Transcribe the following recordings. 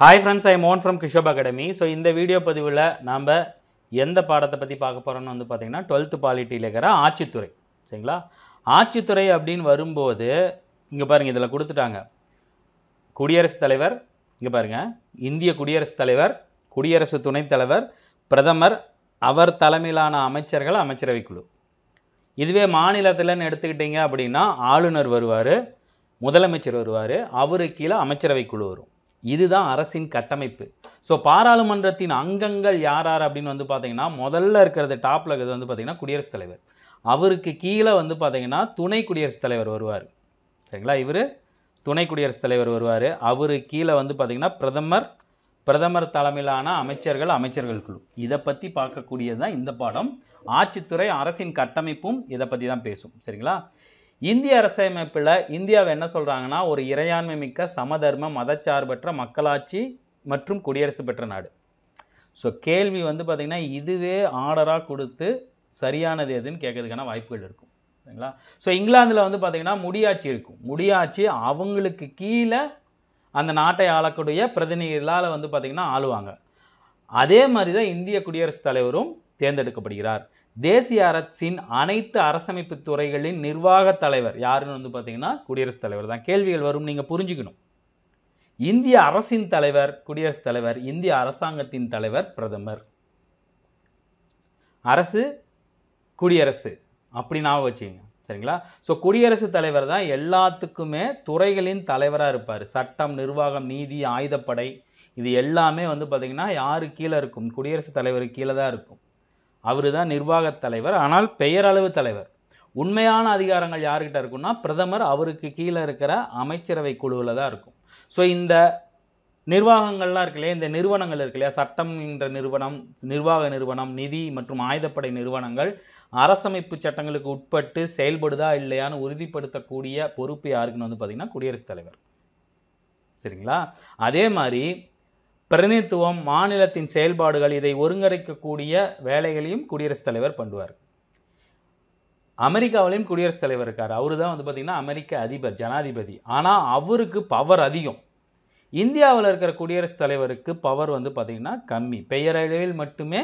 hi friends I'm from கிஷோப் academy so இந்த video பதிவில் நாம் எந்த பாடத்தை பற்றி பார்க்க போகிறோம்னு வந்து பார்த்தீங்கன்னா டுவெல்த் பாலிட்டியில் இருக்கிற ஆட்சித்துறை சரிங்களா ஆட்சித்துறை அப்படின்னு வரும்போது இங்கே பாருங்கள் இதில் கொடுத்துட்டாங்க குடியரசுத் தலைவர் இங்கே பாருங்கள் இந்திய குடியரசுத் தலைவர் குடியரசு துணைத் தலைவர் பிரதமர் அவர் தலைமையிலான அமைச்சர்கள் அமைச்சரவை குழு இதுவே மாநிலத்தில்னு எடுத்துக்கிட்டிங்க அப்படின்னா ஆளுநர் வருவார் முதலமைச்சர் வருவார் அவருக்கு கீழே அமைச்சரவை குழு வரும் இதுதான் அரசின் கட்டமைப்பு ஸோ பாராளுமன்றத்தின் அங்கங்கள் யார் யார் அப்படின்னு வந்து பார்த்தீங்கன்னா முதல்ல இருக்கிறது டாப்பில் இருக்கிறது வந்து பார்த்தீங்கன்னா குடியரசுத் தலைவர் அவருக்கு கீழே வந்து பார்த்தீங்கன்னா துணை குடியரசுத் தலைவர் வருவார் சரிங்களா இவர் துணை குடியரசுத் தலைவர் வருவார் அவர் கீழே வந்து பார்த்தீங்கன்னா பிரதமர் பிரதமர் தலைமையிலான அமைச்சர்கள் அமைச்சர்கள் குழு இதை பற்றி பார்க்கக்கூடியது தான் இந்த பாடம் ஆட்சித்துறை அரசின் கட்டமைப்பும் இதை பற்றி தான் பேசும் சரிங்களா இந்திய அரசமைப்பில் இந்தியாவை என்ன சொல்கிறாங்கன்னா ஒரு இறையாண்மை மிக்க சமதர்ம மதச்சார்பற்ற மக்களாட்சி மற்றும் குடியரசு பெற்ற நாடு ஸோ கேள்வி வந்து பார்த்திங்கன்னா இதுவே ஆர்டராக கொடுத்து சரியானது எதுன்னு கேட்கறதுக்கான வாய்ப்புகள் இருக்கும் சரிங்களா ஸோ இங்கிலாந்தில் வந்து பார்த்திங்கன்னா முடியாட்சி இருக்கும் முடியாட்சி அவங்களுக்கு கீழே அந்த நாட்டை ஆளக்கூடிய பிரதிநிதிகளால் வந்து பார்த்திங்கன்னா ஆளுவாங்க அதே மாதிரி தான் இந்திய குடியரசுத் தலைவரும் தேர்ந்தெடுக்கப்படுகிறார் தேசிய அரசின் அனைத்து அரசமைப்பு துறைகளின் நிர்வாக தலைவர் யாருன்னு வந்து பார்த்தீங்கன்னா குடியரசுத் தலைவர் தான் கேள்விகள் வரும் நீங்கள் புரிஞ்சுக்கணும் இந்திய அரசின் தலைவர் குடியரசுத் தலைவர் இந்திய அரசாங்கத்தின் தலைவர் பிரதமர் அரசு குடியரசு அப்படி நான் வச்சுங்க சரிங்களா ஸோ குடியரசுத் தலைவர் தான் எல்லாத்துக்குமே துறைகளின் தலைவராக இருப்பார் சட்டம் நிர்வாகம் நீதி ஆயுதப்படை இது எல்லாமே வந்து பார்த்திங்கன்னா யாரு கீழே இருக்கும் குடியரசுத் தலைவருக்கு கீழே தான் இருக்கும் அவர் தான் நிர்வாகத் தலைவர் ஆனால் பெயரளவு தலைவர் உண்மையான அதிகாரங்கள் யார்கிட்ட இருக்குன்னா பிரதமர் அவருக்கு கீழே இருக்கிற அமைச்சரவை குழுவில் தான் இருக்கும் ஸோ இந்த நிர்வாகங்கள்லாம் இருக்கு இல்லையா இந்த நிறுவனங்கள் இருக்கு இல்லையா சட்டம் என்ற நிறுவனம் நிர்வாக நிறுவனம் நிதி மற்றும் ஆயுதப்படை நிறுவனங்கள் அரசமைப்பு சட்டங்களுக்கு உட்பட்டு செயல்படுதா இல்லையான்னு உறுதிப்படுத்தக்கூடிய பொறுப்பு யாருக்குன்னு வந்து பார்த்திங்கன்னா குடியரசுத் தலைவர் சரிங்களா அதே மாதிரி பிரதிநிதித்துவம் மாநிலத்தின் செயல்பாடுகள் இதை ஒருங்கிணைக்கக்கூடிய வேலைகளையும் குடியரசுத் தலைவர் பண்ணுவார் அமெரிக்காவிலையும் குடியரசுத் தலைவர் இருக்கார் அவர் தான் வந்து பார்த்திங்கன்னா அமெரிக்க அதிபர் ஜனாதிபதி ஆனால் அவருக்கு பவர் அதிகம் இந்தியாவில் இருக்கிற குடியரசுத் தலைவருக்கு பவர் வந்து பார்த்திங்கன்னா கம்மி பெயரளவில் மட்டுமே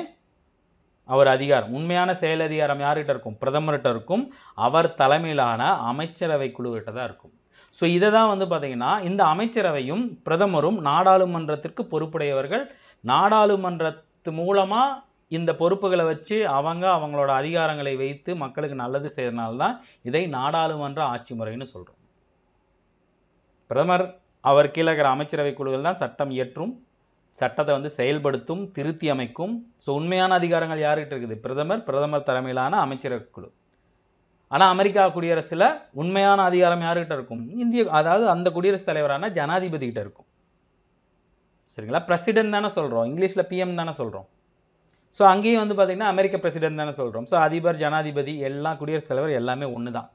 அவர் அதிகாரம் உண்மையான செயல் அதிகாரம் யார்கிட்ட இருக்கும் பிரதமர்கிட்ட இருக்கும் அவர் தலைமையிலான அமைச்சரவை குழுக்கிட்ட தான் இருக்கும் ஸோ இதை தான் வந்து பார்த்திங்கன்னா இந்த அமைச்சரவையும் பிரதமரும் நாடாளுமன்றத்திற்கு பொறுப்புடையவர்கள் நாடாளுமன்றத்து மூலமாக இந்த பொறுப்புகளை வச்சு அவங்க அவங்களோட அதிகாரங்களை வைத்து மக்களுக்கு நல்லது செய்யறதுனால்தான் இதை நாடாளுமன்ற ஆட்சி முறைன்னு சொல்கிறோம் பிரதமர் அவர் கீழகிற அமைச்சரவை குழுக்கள் தான் சட்டம் இயற்றும் சட்டத்தை வந்து செயல்படுத்தும் திருத்தி அமைக்கும் ஸோ உண்மையான அதிகாரங்கள் யார்கிட்ட இருக்குது பிரதமர் பிரதமர் தலைமையிலான அமைச்சரவை குழு ஆனால் அமெரிக்கா குடியரசில் உண்மையான அதிகாரம் யாருக்கிட்ட இருக்கும் இந்திய அதாவது அந்த குடியரசுத் தலைவரான ஜனாதிபதி கிட்ட இருக்கும் சரிங்களா பிரசிடென்ட் தானே சொல்கிறோம் இங்கிலீஷில் பிஎம் தானே சொல்கிறோம் ஸோ அங்கேயும் வந்து பார்த்திங்கன்னா அமெரிக்க பிரசிடென்ட் தானே சொல்கிறோம் ஸோ அதிபர் ஜனாதிபதி எல்லாம் குடியரசுத் தலைவர் எல்லாமே ஒன்று தான்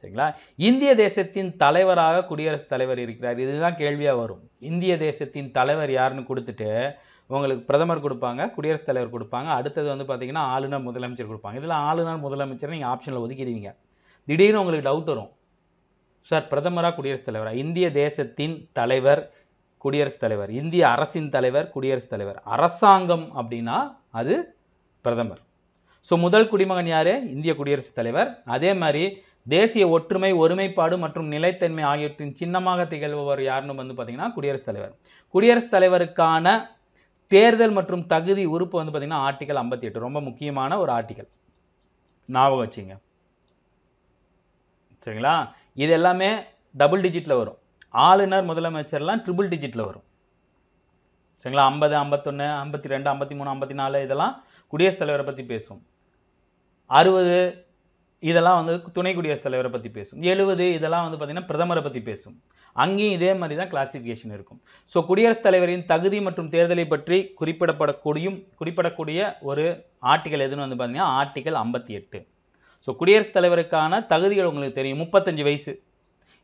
சரிங்களா இந்திய தேசத்தின் தலைவராக குடியரசுத் தலைவர் இருக்கிறார் இதுதான் கேள்வியாக வரும் இந்திய தேசத்தின் தலைவர் யாருன்னு கொடுத்துட்டு உங்களுக்கு பிரதமர் கொடுப்பாங்க குடியரசுத் தலைவர் கொடுப்பாங்க அடுத்தது வந்து பார்த்திங்கன்னா ஆளுநர் முதலமைச்சர் கொடுப்பாங்க இதில் ஆளுநர் முதலமைச்சர் நீங்கள் ஆப்ஷனில் ஒதுக்கிடுவீங்க திடீர்னு உங்களுக்கு டவுட் வரும் சார் பிரதமராக குடியரசுத் தலைவராக இந்திய தேசத்தின் தலைவர் குடியரசுத் தலைவர் இந்திய அரசின் தலைவர் குடியரசுத் தலைவர் அரசாங்கம் அப்படின்னா அது பிரதமர் ஸோ முதல் குடிமகன் யார் இந்திய குடியரசுத் தலைவர் அதே மாதிரி தேசிய ஒற்றுமை ஒருமைப்பாடு மற்றும் நிலைத்தன்மை ஆகியவற்றின் சின்னமாக திகழ்பவர் யாருன்னு வந்து பார்த்தீங்கன்னா குடியரசுத் தலைவர் குடியரசுத் தலைவருக்கான தேர்தல் மற்றும் தகுதி உறுப்பு வந்து பார்த்தீங்கன்னா ஆர்டிகல் ஐம்பத்தி எட்டு ரொம்ப முக்கியமான ஒரு ஆர்டிகல் ஞாபகம் வச்சுங்க சரிங்களா இது எல்லாமே டபுள் டிஜிட்டில் வரும் ஆளுநர் முதலமைச்சர்லாம் ட்ரிபிள் டிஜிட்டில் வரும் சரிங்களா ஐம்பது ஐம்பத்தொன்று ஐம்பத்தி ரெண்டு ஐம்பத்தி மூணு ஐம்பத்தி நாலு இதெல்லாம் குடியரசுத் தலைவரை பற்றி பேசும் அறுபது இதெல்லாம் வந்து துணை குடியரசுத் தலைவரை பற்றி பேசும் எழுபது இதெல்லாம் வந்து பார்த்திங்கன்னா பிரதமரை பற்றி பேசும் அங்கேயும் இதே மாதிரி தான் கிளாசிஃபிகேஷன் இருக்கும் ஸோ குடியரசுத் தலைவரின் தகுதி மற்றும் தேர்தலை பற்றி குறிப்பிடப்படக்கூடிய குறிப்பிடக்கூடிய ஒரு ஆர்டிகல் எதுன்னு வந்து பார்த்தீங்கன்னா ஆர்டிகல் ஐம்பத்தி எட்டு ஸோ குடியரசுத் தலைவருக்கான தகுதிகள் உங்களுக்கு தெரியும் முப்பத்தஞ்சு வயசு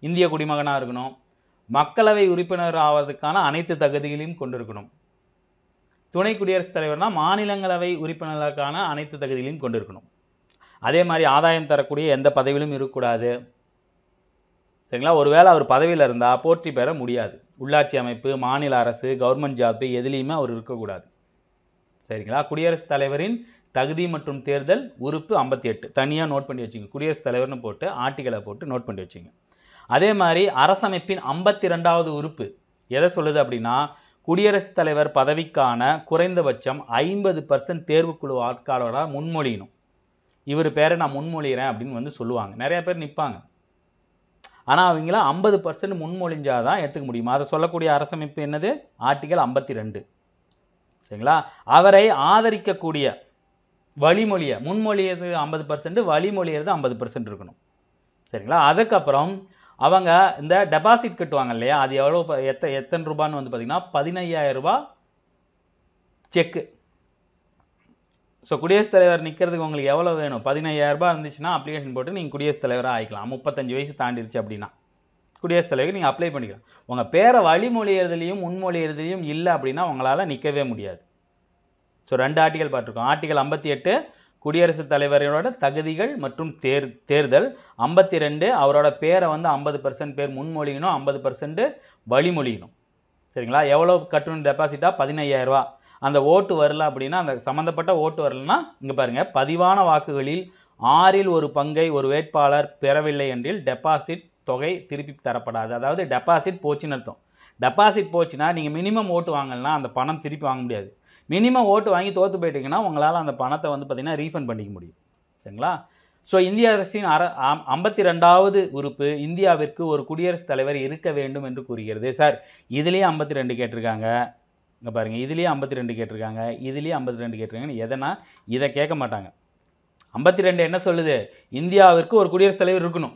இந்திய குடிமகனாக இருக்கணும் மக்களவை உறுப்பினர் ஆவதற்கான அனைத்து தகுதிகளையும் கொண்டிருக்கணும் துணை குடியரசுத் தலைவர்னா மாநிலங்களவை உறுப்பினர்களுக்கான அனைத்து தகுதிகளையும் கொண்டிருக்கணும் அதே மாதிரி ஆதாயம் தரக்கூடிய எந்த பதவியிலும் இருக்கக்கூடாது சரிங்களா ஒருவேளை அவர் பதவியில் இருந்தால் போற்றி பெற முடியாது உள்ளாட்சி அமைப்பு மாநில அரசு கவர்மெண்ட் ஜாப்பு எதுலேயுமே அவர் இருக்கக்கூடாது சரிங்களா குடியரசுத் தலைவரின் தகுதி மற்றும் தேர்தல் உறுப்பு ஐம்பத்தி எட்டு தனியாக நோட் பண்ணி வச்சுங்க குடியரசுத் தலைவர்னு போட்டு ஆர்டிகளை போட்டு நோட் பண்ணி வச்சுங்க அதே மாதிரி அரசமைப்பின் ஐம்பத்தி ரெண்டாவது உறுப்பு எதை சொல்லுது அப்படின்னா குடியரசுத் தலைவர் பதவிக்கான குறைந்தபட்சம் ஐம்பது பர்சன்ட் தேர்வுக்குழு வாக்காளராக முன்மொழியணும் இவர் பேரை நான் முன்மொழிகிறேன் அப்படின்னு வந்து சொல்லுவாங்க நிறையா பேர் நிற்பாங்க ஆனால் அவங்கள ஐம்பது பர்சன்ட் முன்மொழிஞ்சா தான் எடுத்துக்க முடியும் அதை சொல்லக்கூடிய அரசமைப்பு என்னது ஆர்டிகல் ஐம்பத்தி ரெண்டு சரிங்களா அவரை ஆதரிக்கக்கூடிய வழிமொழியை முன்மொழியது ஐம்பது பர்சன்ட் வழிமொழியது ஐம்பது பர்சன்ட் இருக்கணும் சரிங்களா அதுக்கப்புறம் அவங்க இந்த டெபாசிட் கட்டுவாங்க இல்லையா அது எவ்வளோ எத்த எத்தனை ரூபான்னு வந்து பார்த்திங்கன்னா பதினையாயிரம் ரூபா செக்கு ஸோ குடியரசுத் தலைவர் நிற்கிறதுக்கு உங்களுக்கு எவ்வளோ வேணும் ரூபா இருந்துச்சுன்னா அப்ளிகேஷன் போட்டு நீங்கள் குடியரசுத் தலைவராக ஆகிக்கலாம் முப்பத்தஞ்சு வயசு தாண்டிடுச்சு அப்படின்னா குடியரசுத் தலைவருக்கு நீங்கள் அப்ளை பண்ணிக்கலாம் உங்கள் பேரை வழிமொழியறதுலையும் முன்மொழியறதுலையும் இல்லை அப்படின்னா உங்களால் நிற்கவே முடியாது ஸோ ரெண்டு ஆர்டிகல் பார்த்துருக்கோம் ஆர்டிகல் ஐம்பத்தி எட்டு குடியரசுத் தலைவரோட தகுதிகள் மற்றும் தேர் தேர்தல் ஐம்பத்தி ரெண்டு அவரோட பேரை வந்து ஐம்பது பர்சன்ட் பேர் முன்மொழியணும் ஐம்பது பர்சன்ட்டு வழிமொழியணும் சரிங்களா எவ்வளோ கட்டணும் டெபாசிட்டாக பதினையாயிரரூவா அந்த ஓட்டு வரல அப்படின்னா அந்த சம்மந்தப்பட்ட ஓட்டு வரலன்னா இங்கே பாருங்கள் பதிவான வாக்குகளில் ஆறில் ஒரு பங்கை ஒரு வேட்பாளர் பெறவில்லை என்றில் டெபாசிட் தொகை திருப்பி தரப்படாது அதாவது டெபாசிட் போச்சுன்னு அர்த்தம் டெபாசிட் போச்சுன்னா நீங்கள் மினிமம் ஓட்டு வாங்கலனா அந்த பணம் திருப்பி வாங்க முடியாது மினிமம் ஓட்டு வாங்கி தோற்று போயிட்டீங்கன்னா உங்களால் அந்த பணத்தை வந்து பார்த்திங்கன்னா ரீஃபண்ட் பண்ணிக்க முடியும் சரிங்களா ஸோ இந்திய அரசின் அற ஐம்பத்தி ரெண்டாவது உறுப்பு இந்தியாவிற்கு ஒரு குடியரசுத் தலைவர் இருக்க வேண்டும் என்று கூறுகிறது சார் இதுலேயே ஐம்பத்தி ரெண்டு கேட்டிருக்காங்க இங்கே பாருங்கள் இதுலேயே ஐம்பத்தி ரெண்டு கேட்டிருக்காங்க இதுலேயே ஐம்பத்தி ரெண்டு கேட்டிருக்காங்கன்னு எதனா இதை கேட்க மாட்டாங்க ஐம்பத்தி ரெண்டு என்ன சொல்லுது இந்தியாவிற்கு ஒரு குடியரசுத் தலைவர் இருக்கணும்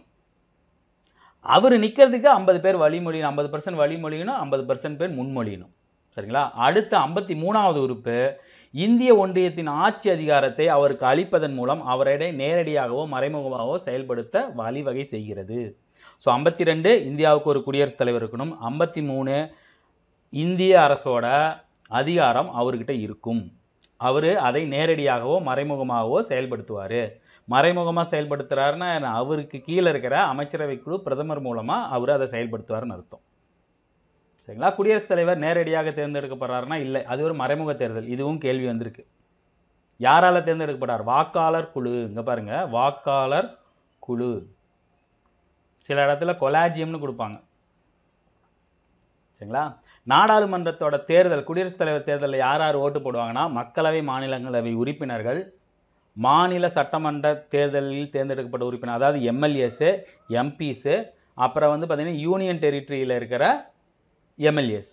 அவர் நிற்கிறதுக்கு ஐம்பது பேர் வழிமொழியணும் ஐம்பது பர்சன்ட் வழிமொழியணும் ஐம்பது பர்சன்ட் பேர் முன்மொழியணும் சரிங்களா அடுத்த ஐம்பத்தி மூணாவது உறுப்பு இந்திய ஒன்றியத்தின் ஆட்சி அதிகாரத்தை அவருக்கு அளிப்பதன் மூலம் அவரிடையே நேரடியாகவோ மறைமுகமாகவோ செயல்படுத்த வழிவகை செய்கிறது ஸோ ஐம்பத்தி ரெண்டு இந்தியாவுக்கு ஒரு குடியரசுத் தலைவர் இருக்கணும் ஐம்பத்தி மூணு இந்திய அரசோட அதிகாரம் அவர்கிட்ட இருக்கும் அவர் அதை நேரடியாகவோ மறைமுகமாகவோ செயல்படுத்துவார் மறைமுகமாக செயல்படுத்துகிறாருன்னா அவருக்கு கீழே இருக்கிற அமைச்சரவை குழு பிரதமர் மூலமாக அவர் அதை செயல்படுத்துவார்னு அர்த்தம் சரிங்களா குடியரசுத் தலைவர் நேரடியாக தேர்ந்தெடுக்கப்படுறாருனா இல்லை அது ஒரு மறைமுக தேர்தல் இதுவும் கேள்வி வந்திருக்கு யாரால் தேர்ந்தெடுக்கப்படுறார் வாக்காளர் குழு இங்கே பாருங்கள் வாக்காளர் குழு சில இடத்துல கொலாஜியம்னு கொடுப்பாங்க சரிங்களா நாடாளுமன்றத்தோட தேர்தல் குடியரசுத் தலைவர் தேர்தலில் யார் யார் ஓட்டு போடுவாங்கன்னா மக்களவை மாநிலங்களவை உறுப்பினர்கள் மாநில சட்டமன்ற தேர்தலில் தேர்ந்தெடுக்கப்பட்ட உறுப்பினர் அதாவது எம்எல்ஏஸு எம்பிஸு அப்புறம் வந்து பார்த்திங்கன்னா யூனியன் டெரிட்டரியில் இருக்கிற எம்எல்ஏஸ்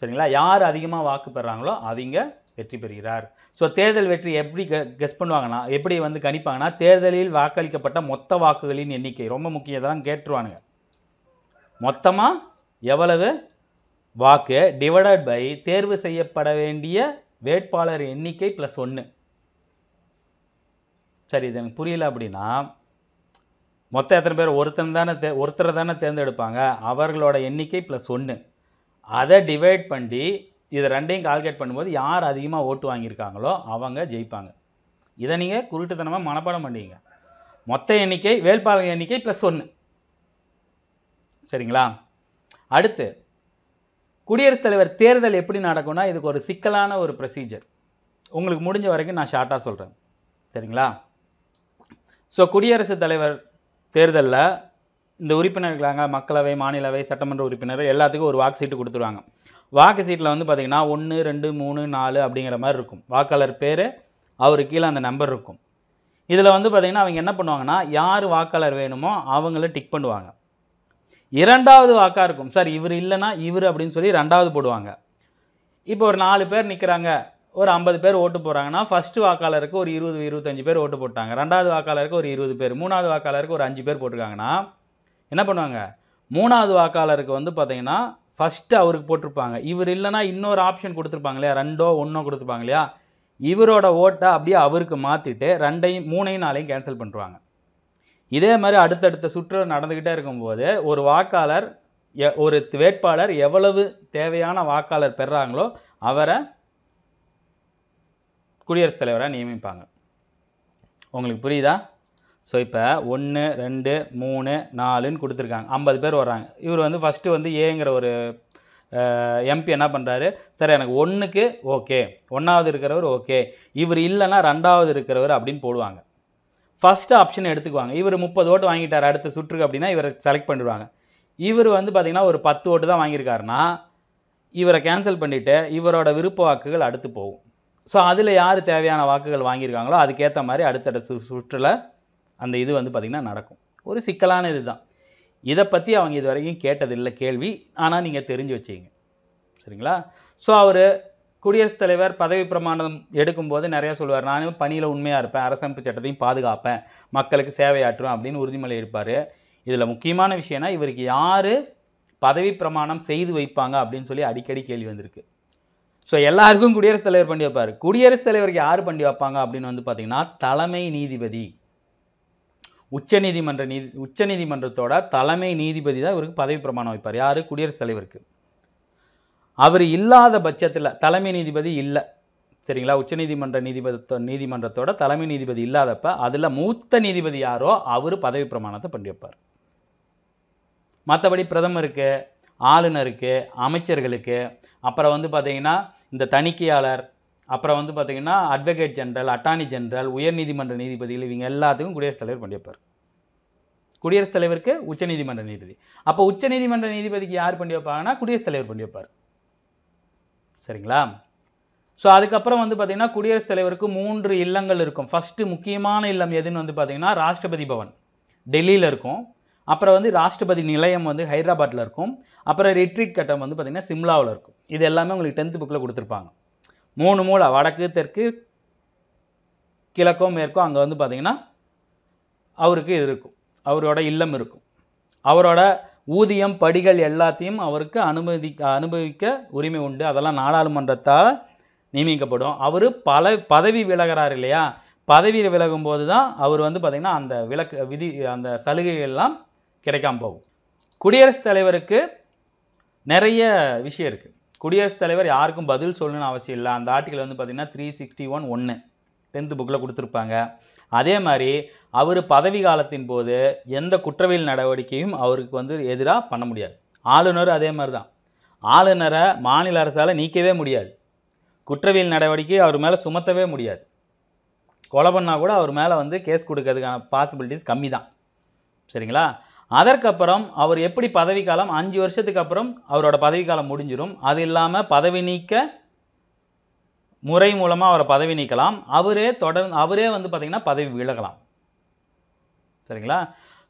சரிங்களா யார் அதிகமாக வாக்கு பெறாங்களோ அவங்க வெற்றி பெறுகிறார் ஸோ தேர்தல் வெற்றி எப்படி கெஸ் பண்ணுவாங்கன்னா எப்படி வந்து கணிப்பாங்கன்னா தேர்தலில் வாக்களிக்கப்பட்ட மொத்த வாக்குகளின் எண்ணிக்கை ரொம்ப முக்கியம் கேட்டுருவானுங்க மொத்தமாக எவ்வளவு வாக்கு டிவைடட் பை தேர்வு செய்யப்பட வேண்டிய வேட்பாளர் எண்ணிக்கை ப்ளஸ் ஒன்று சரி இது எனக்கு புரியல அப்படின்னா மொத்தம் எத்தனை பேர் ஒருத்தன் தானே தே ஒருத்தரை தானே தேர்ந்தெடுப்பாங்க அவர்களோட எண்ணிக்கை ப்ளஸ் ஒன்று அதை டிவைட் பண்ணி இதை ரெண்டையும் கால்குலேட் பண்ணும்போது யார் அதிகமாக ஓட்டு வாங்கியிருக்காங்களோ அவங்க ஜெயிப்பாங்க இதை நீங்கள் குருட்டுத்தனமாக மனப்பாடம் பண்ணுவீங்க மொத்த எண்ணிக்கை வேட்பாளர் எண்ணிக்கை ப்ளஸ் ஒன்று சரிங்களா அடுத்து குடியரசுத் தலைவர் தேர்தல் எப்படி நடக்கும்னா இதுக்கு ஒரு சிக்கலான ஒரு ப்ரொசீஜர் உங்களுக்கு முடிஞ்ச வரைக்கும் நான் ஷார்ட்டாக சொல்கிறேன் சரிங்களா ஸோ குடியரசுத் தலைவர் தேர்தலில் இந்த உறுப்பினர்களாங்க மக்களவை மாநிலவை சட்டமன்ற உறுப்பினர் எல்லாத்துக்கும் ஒரு வாக்கு சீட்டு கொடுத்துருவாங்க வாக்கு சீட்டில் வந்து பார்த்திங்கன்னா ஒன்று ரெண்டு மூணு நாலு அப்படிங்கிற மாதிரி இருக்கும் வாக்காளர் பேர் அவர் கீழே அந்த நம்பர் இருக்கும் இதில் வந்து பார்த்திங்கன்னா அவங்க என்ன பண்ணுவாங்கன்னா யார் வாக்காளர் வேணுமோ அவங்கள டிக் பண்ணுவாங்க இரண்டாவது வாக்காக இருக்கும் சார் இவர் இல்லைன்னா இவர் அப்படின்னு சொல்லி ரெண்டாவது போடுவாங்க இப்போ ஒரு நாலு பேர் நிற்கிறாங்க ஒரு ஐம்பது பேர் ஓட்டு போகிறாங்கன்னா ஃபஸ்ட்டு வாக்காளருக்கு ஒரு இருபது இருபத்தஞ்சு பேர் ஓட்டு போட்டாங்க ரெண்டாவது வாக்காளருக்கு ஒரு இருபது பேர் மூணாவது வாக்காளருக்கு ஒரு அஞ்சு பேர் போட்டிருக்காங்கன்னா என்ன பண்ணுவாங்க மூணாவது வாக்காளருக்கு வந்து பார்த்தீங்கன்னா ஃபஸ்ட்டு அவருக்கு போட்டிருப்பாங்க இவர் இல்லைனா இன்னொரு ஆப்ஷன் கொடுத்துருப்பாங்க இல்லையா ரெண்டோ ஒன்றோ கொடுத்துருப்பாங்க இல்லையா இவரோட ஓட்டை அப்படியே அவருக்கு மாற்றிட்டு ரெண்டையும் மூணையும் நாளையும் கேன்சல் பண்ணுவாங்க இதே மாதிரி அடுத்தடுத்த சுற்று நடந்துக்கிட்டே இருக்கும்போது ஒரு வாக்காளர் ஒரு வேட்பாளர் எவ்வளவு தேவையான வாக்காளர் பெறாங்களோ அவரை குடியரசுத் தலைவராக நியமிப்பாங்க உங்களுக்கு புரியுதா ஸோ இப்போ ஒன்று ரெண்டு மூணு நாலுன்னு கொடுத்துருக்காங்க ஐம்பது பேர் வர்றாங்க இவர் வந்து ஃபஸ்ட்டு வந்து ஏங்கிற ஒரு எம்பி என்ன பண்ணுறாரு சார் எனக்கு ஒன்றுக்கு ஓகே ஒன்றாவது இருக்கிறவர் ஓகே இவர் இல்லைன்னா ரெண்டாவது இருக்கிறவர் அப்படின்னு போடுவாங்க ஃபஸ்ட்டு ஆப்ஷன் எடுத்துக்குவாங்க இவர் முப்பது ஓட்டு வாங்கிட்டார் அடுத்த சுற்றுக்கு அப்படின்னா இவரை செலக்ட் பண்ணிடுவாங்க இவர் வந்து பார்த்திங்கன்னா ஒரு பத்து ஓட்டு தான் வாங்கியிருக்காருன்னா இவரை கேன்சல் பண்ணிவிட்டு இவரோட விருப்ப வாக்குகள் அடுத்து போகும் ஸோ அதில் யார் தேவையான வாக்குகள் வாங்கியிருக்காங்களோ அதுக்கேற்ற மாதிரி அடுத்தடுத்த சு சுற்றில் அந்த இது வந்து பார்த்திங்கன்னா நடக்கும் ஒரு சிக்கலான இது தான் இதை பற்றி அவங்க இது வரைக்கும் கேட்டதில்லை கேள்வி ஆனால் நீங்கள் தெரிஞ்சு வச்சுங்க சரிங்களா ஸோ அவர் குடியரசுத் தலைவர் பதவி பிரமாணம் எடுக்கும்போது நிறையா சொல்லுவார் நானும் பணியில் உண்மையாக இருப்பேன் அரசமைப்பு சட்டத்தையும் பாதுகாப்பேன் மக்களுக்கு சேவையாற்றுவேன் அப்படின்னு உறுதிமொழி எடுப்பார் இதில் முக்கியமான விஷயம்னா இவருக்கு யார் பதவி பிரமாணம் செய்து வைப்பாங்க அப்படின்னு சொல்லி அடிக்கடி கேள்வி வந்திருக்கு ஸோ எல்லாருக்கும் குடியரசுத் தலைவர் பண்ணி வைப்பார் குடியரசுத் தலைவருக்கு யார் பண்ணி வைப்பாங்க அப்படின்னு வந்து பார்த்தீங்கன்னா தலைமை நீதிபதி உச்சநீதிமன்ற நீதி உச்சநீதிமன்றத்தோட தலைமை நீதிபதி தான் இவருக்கு பதவி பிரமாணம் வைப்பார் யார் குடியரசுத் தலைவருக்கு அவர் இல்லாத பட்சத்தில் தலைமை நீதிபதி இல்லை சரிங்களா உச்சநீதிமன்ற நீதிபதி நீதிமன்றத்தோட தலைமை நீதிபதி இல்லாதப்ப அதில் மூத்த நீதிபதி யாரோ அவர் பதவி பிரமாணத்தை பண்ணி வைப்பார் மற்றபடி பிரதமருக்கு ஆளுநருக்கு அமைச்சர்களுக்கு அப்புறம் வந்து பார்த்திங்கன்னா இந்த தணிக்கையாளர் அப்புறம் வந்து பார்த்திங்கன்னா அட்வொகேட் ஜென்ரல் அட்டார்னி ஜென்ரல் உயர்நீதிமன்ற நீதிபதிகள் இவங்க எல்லாத்துக்கும் குடியரசுத் தலைவர் பண்ணி வைப்பார் குடியரசுத் தலைவருக்கு உச்சநீதிமன்ற நீதிபதி அப்போ உச்சநீதிமன்ற நீதிபதிக்கு யார் பண்ணி வைப்பாங்கன்னா குடியரசுத் தலைவர் பண்ணி வைப்பார் சரிங்களா ஸோ அதுக்கப்புறம் வந்து பார்த்திங்கன்னா குடியரசுத் தலைவருக்கு மூன்று இல்லங்கள் இருக்கும் ஃபஸ்ட்டு முக்கியமான இல்லம் எதுன்னு வந்து பார்த்திங்கன்னா ராஷ்டிரபதி பவன் டெல்லியில் இருக்கும் அப்புறம் வந்து ராஷ்டிரபதி நிலையம் வந்து ஹைதராபாத்தில் இருக்கும் அப்புறம் ரிட்ரீட் கட்டம் வந்து பார்த்திங்கன்னா சிம்லாவில் இருக்கும் இது எல்லாமே உங்களுக்கு டென்த்து புக்கில் கொடுத்துருப்பாங்க மூணு மூளை வடக்கு தெற்கு கிழக்கோ மேற்கோ அங்கே வந்து பார்த்திங்கன்னா அவருக்கு இது இருக்கும் அவரோட இல்லம் இருக்கும் அவரோட ஊதியம் படிகள் எல்லாத்தையும் அவருக்கு அனுமதி அனுபவிக்க உரிமை உண்டு அதெல்லாம் நாடாளுமன்றத்தால் நியமிக்கப்படும் அவர் பல பதவி விலகிறார் இல்லையா பதவியில் விலகும் போது தான் அவர் வந்து பார்த்திங்கன்னா அந்த விலக்கு விதி அந்த சலுகைகள்லாம் கிடைக்காம போகும் குடியரசுத் தலைவருக்கு நிறைய விஷயம் இருக்குது குடியரசுத் தலைவர் யாருக்கும் பதில் சொல்லணும்னு அவசியம் இல்லை அந்த ஆர்டிக்கல் வந்து பார்த்திங்கன்னா த்ரீ சிக்ஸ்டி ஒன் ஒன்று டென்த்து புக்கில் கொடுத்துருப்பாங்க அதே மாதிரி அவர் பதவி காலத்தின் போது எந்த குற்றவியல் நடவடிக்கையும் அவருக்கு வந்து எதிராக பண்ண முடியாது ஆளுநர் அதே மாதிரி தான் ஆளுநரை மாநில அரசால் நீக்கவே முடியாது குற்றவியல் நடவடிக்கை அவர் மேலே சுமத்தவே முடியாது கொலை பண்ணால் கூட அவர் மேலே வந்து கேஸ் கொடுக்கறதுக்கான பாசிபிலிட்டிஸ் கம்மி தான் சரிங்களா அதற்கப்புறம் அவர் எப்படி பதவிக்காலம் அஞ்சு வருஷத்துக்கு அப்புறம் அவரோட பதவிக்காலம் முடிஞ்சிடும் அது இல்லாமல் பதவி நீக்க முறை மூலமாக அவரை பதவி நீக்கலாம் அவரே தொடர் அவரே வந்து பார்த்திங்கன்னா பதவி விலகலாம் சரிங்களா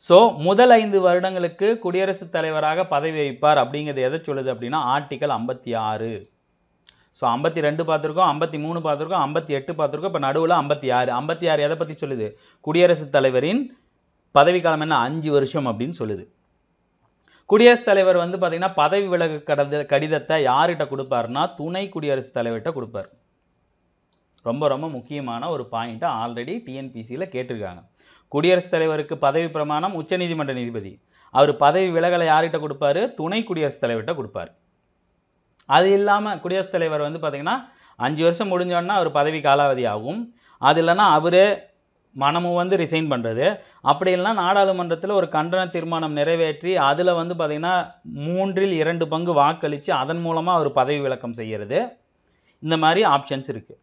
ஸோ முதல் ஐந்து வருடங்களுக்கு குடியரசுத் தலைவராக பதவி வைப்பார் அப்படிங்கிறது எதை சொல்லுது அப்படின்னா ஆர்டிக்கல் ஐம்பத்தி ஆறு ஸோ ஐம்பத்தி ரெண்டு பார்த்துருக்கோம் ஐம்பத்தி மூணு பார்த்துருக்கோம் ஐம்பத்தி எட்டு பார்த்துருக்கோம் இப்போ நடுவில் ஐம்பத்தி ஆறு ஐம்பத்தி ஆறு எதை பற்றி சொல்லுது குடியரசுத் தலைவரின் பதவிக்காலம் என்ன அஞ்சு வருஷம் அப்படின்னு சொல்லுது குடியரசுத் தலைவர் வந்து பார்த்திங்கன்னா பதவி விலக கடந்த கடிதத்தை யார்கிட்ட கொடுப்பாருன்னா துணை குடியரசுத் தலைவர்கிட்ட கொடுப்பார் ரொம்ப ரொம்ப முக்கியமான ஒரு பாயிண்ட்டை ஆல்ரெடி டிஎன்பிசியில் கேட்டிருக்காங்க குடியரசுத் தலைவருக்கு பதவி பிரமாணம் உச்சநீதிமன்ற நீதிபதி அவர் பதவி விலகலை யார்கிட்ட கொடுப்பாரு துணை குடியரசுத் தலைவர்கிட்ட கொடுப்பார் அது இல்லாமல் குடியரசுத் தலைவர் வந்து பார்த்திங்கன்னா அஞ்சு வருஷம் முடிஞ்சோன்னா அவர் பதவி காலாவதி ஆகும் அது இல்லைன்னா அவரே மனமும் வந்து ரிசைன் பண்ணுறது அப்படி இல்லைனா நாடாளுமன்றத்தில் ஒரு கண்டன தீர்மானம் நிறைவேற்றி அதில் வந்து பார்த்திங்கன்னா மூன்றில் இரண்டு பங்கு வாக்களித்து அதன் மூலமாக அவர் பதவி விளக்கம் செய்கிறது இந்த மாதிரி ஆப்ஷன்ஸ் இருக்குது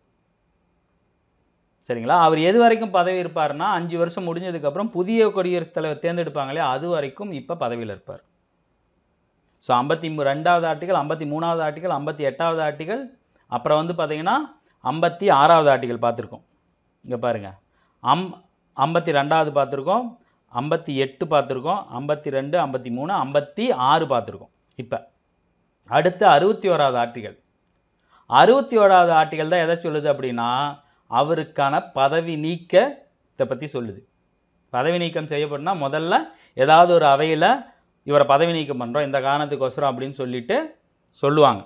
சரிங்களா அவர் எது வரைக்கும் பதவி இருப்பார்னா அஞ்சு வருஷம் முடிஞ்சதுக்கப்புறம் புதிய குடியரசுத் தலைவர் தேர்ந்தெடுப்பாங்களே அது வரைக்கும் இப்போ பதவியில் இருப்பார் ஸோ ஐம்பத்தி ரெண்டாவது ஆர்டிகல் ஐம்பத்தி மூணாவது ஆர்டிகல் ஐம்பத்தி எட்டாவது ஆர்டிகல் அப்புறம் வந்து பார்த்தீங்கன்னா ஐம்பத்தி ஆறாவது ஆர்டிகல் பார்த்துருக்கோம் இங்கே பாருங்கள் அம் ஐம்பத்தி ரெண்டாவது பார்த்துருக்கோம் ஐம்பத்தி எட்டு பார்த்துருக்கோம் ஐம்பத்தி ரெண்டு ஐம்பத்தி மூணு ஐம்பத்தி ஆறு பார்த்துருக்கோம் இப்போ அடுத்து அறுபத்தி ஓராவது ஆர்டிகல் அறுபத்தி ஓராவது ஆர்டிகல் தான் எதை சொல்லுது அப்படின்னா அவருக்கான பதவி நீக்க இதை பற்றி சொல்லுது பதவி நீக்கம் செய்யப்படனா முதல்ல ஏதாவது ஒரு அவையில் இவரை பதவி நீக்கம் பண்ணுறோம் இந்த காரணத்துக்கோசரம் அப்படின்னு சொல்லிட்டு சொல்லுவாங்க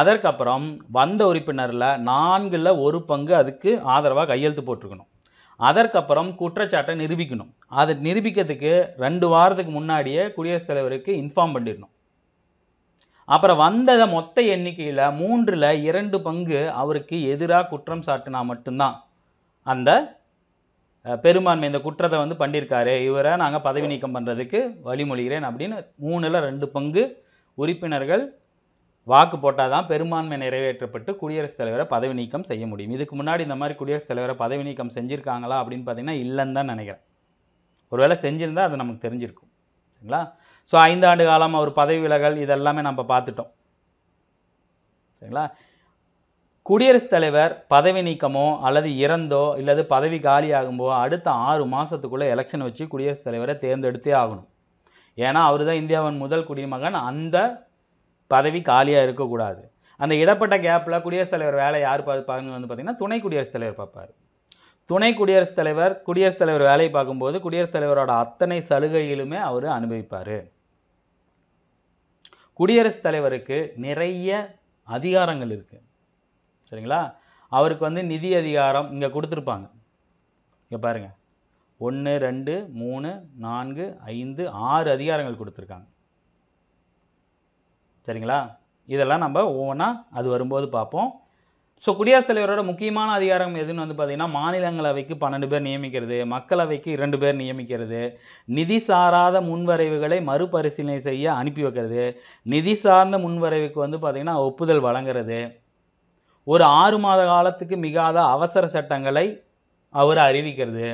அதற்கப்புறம் வந்த உறுப்பினரில் நான்கில் ஒரு பங்கு அதுக்கு ஆதரவாக கையெழுத்து போட்டிருக்கணும் அதற்கப்புறம் குற்றச்சாட்டை நிரூபிக்கணும் அதை நிரூபிக்கிறதுக்கு ரெண்டு வாரத்துக்கு முன்னாடியே குடியரசுத் தலைவருக்கு இன்ஃபார்ம் பண்ணிடணும் அப்புறம் வந்ததை மொத்த எண்ணிக்கையில் மூன்றில் இரண்டு பங்கு அவருக்கு எதிராக குற்றம் சாட்டினா மட்டும்தான் அந்த பெரும்பான்மை இந்த குற்றத்தை வந்து பண்ணியிருக்காரு இவரை நாங்கள் பதவி நீக்கம் பண்ணுறதுக்கு வழிமொழிகிறேன் அப்படின்னு மூணில் ரெண்டு பங்கு உறுப்பினர்கள் வாக்கு போட்டால் தான் பெரும்பான்மை நிறைவேற்றப்பட்டு குடியரசுத் தலைவரை பதவி நீக்கம் செய்ய முடியும் இதுக்கு முன்னாடி இந்த மாதிரி குடியரசுத் தலைவரை பதவி நீக்கம் செஞ்சுருக்காங்களா அப்படின்னு பார்த்தீங்கன்னா இல்லைன்னு தான் நினைக்கிறேன் ஒருவேளை செஞ்சிருந்தால் அது நமக்கு தெரிஞ்சிருக்கும் சரிங்களா ஸோ ஐந்தாண்டு காலம் அவர் பதவி விலகல் இதெல்லாமே நம்ம பார்த்துட்டோம் சரிங்களா குடியரசுத் தலைவர் பதவி நீக்கமோ அல்லது இறந்தோ இல்லது பதவி காலியாகும்போ அடுத்த ஆறு மாதத்துக்குள்ளே எலெக்ஷன் வச்சு குடியரசுத் தலைவரை தேர்ந்தெடுத்தே ஆகணும் ஏன்னா அவர் தான் இந்தியாவின் முதல் குடிமகன் அந்த பதவி காலியாக இருக்கக்கூடாது அந்த இடப்பட்ட கேப்பில் குடியரசுத் தலைவர் வேலை யார் பார்ப்பாங்க வந்து பார்த்திங்கன்னா துணை குடியரசுத் தலைவர் பார்ப்பார் துணை குடியரசுத் தலைவர் குடியரசுத் தலைவர் வேலையை பார்க்கும்போது குடியரசுத் தலைவரோட அத்தனை சலுகைகளுமே அவர் அனுபவிப்பார் குடியரசுத் தலைவருக்கு நிறைய அதிகாரங்கள் இருக்குது சரிங்களா அவருக்கு வந்து நிதி அதிகாரம் இங்கே கொடுத்துருப்பாங்க இங்கே பாருங்கள் ஒன்று ரெண்டு மூணு நான்கு ஐந்து ஆறு அதிகாரங்கள் கொடுத்துருக்காங்க சரிங்களா இதெல்லாம் நம்ம ஒவ்வொன்றா அது வரும்போது பார்ப்போம் ஸோ குடியரசுத் தலைவரோட முக்கியமான அதிகாரம் எதுன்னு வந்து பார்த்தீங்கன்னா மாநிலங்களவைக்கு பன்னெண்டு பேர் நியமிக்கிறது மக்களவைக்கு இரண்டு பேர் நியமிக்கிறது நிதி சாராத முன்வரைவுகளை மறுபரிசீலனை செய்ய அனுப்பி வைக்கிறது நிதி சார்ந்த முன்வரைவுக்கு வந்து பார்த்திங்கன்னா ஒப்புதல் வழங்குறது ஒரு ஆறு மாத காலத்துக்கு மிகாத அவசர சட்டங்களை அவர் அறிவிக்கிறது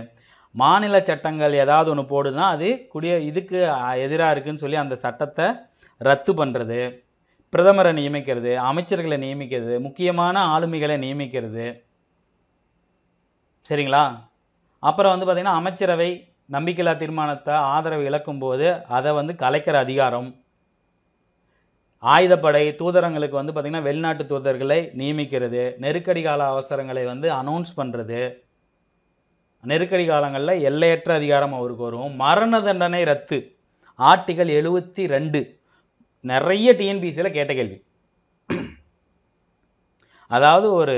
மாநில சட்டங்கள் ஏதாவது ஒன்று போடுதுன்னா அது குடிய இதுக்கு எதிராக இருக்குதுன்னு சொல்லி அந்த சட்டத்தை ரத்து பண்ணுறது பிரதமரை நியமிக்கிறது அமைச்சர்களை நியமிக்கிறது முக்கியமான ஆளுமைகளை நியமிக்கிறது சரிங்களா அப்புறம் வந்து பார்த்திங்கன்னா அமைச்சரவை நம்பிக்கையில்லா தீர்மானத்தை ஆதரவு இழக்கும் போது அதை வந்து கலைக்கிற அதிகாரம் ஆயுதப்படை தூதரங்களுக்கு வந்து பார்த்திங்கன்னா வெளிநாட்டு தூதர்களை நியமிக்கிறது நெருக்கடி கால அவசரங்களை வந்து அனௌன்ஸ் பண்ணுறது நெருக்கடி காலங்களில் எல்லையற்ற அதிகாரம் அவருக்கு வரும் மரண தண்டனை ரத்து ஆர்டிகல் எழுபத்தி ரெண்டு நிறைய டிஎன்பிசியில் கேட்ட கேள்வி அதாவது ஒரு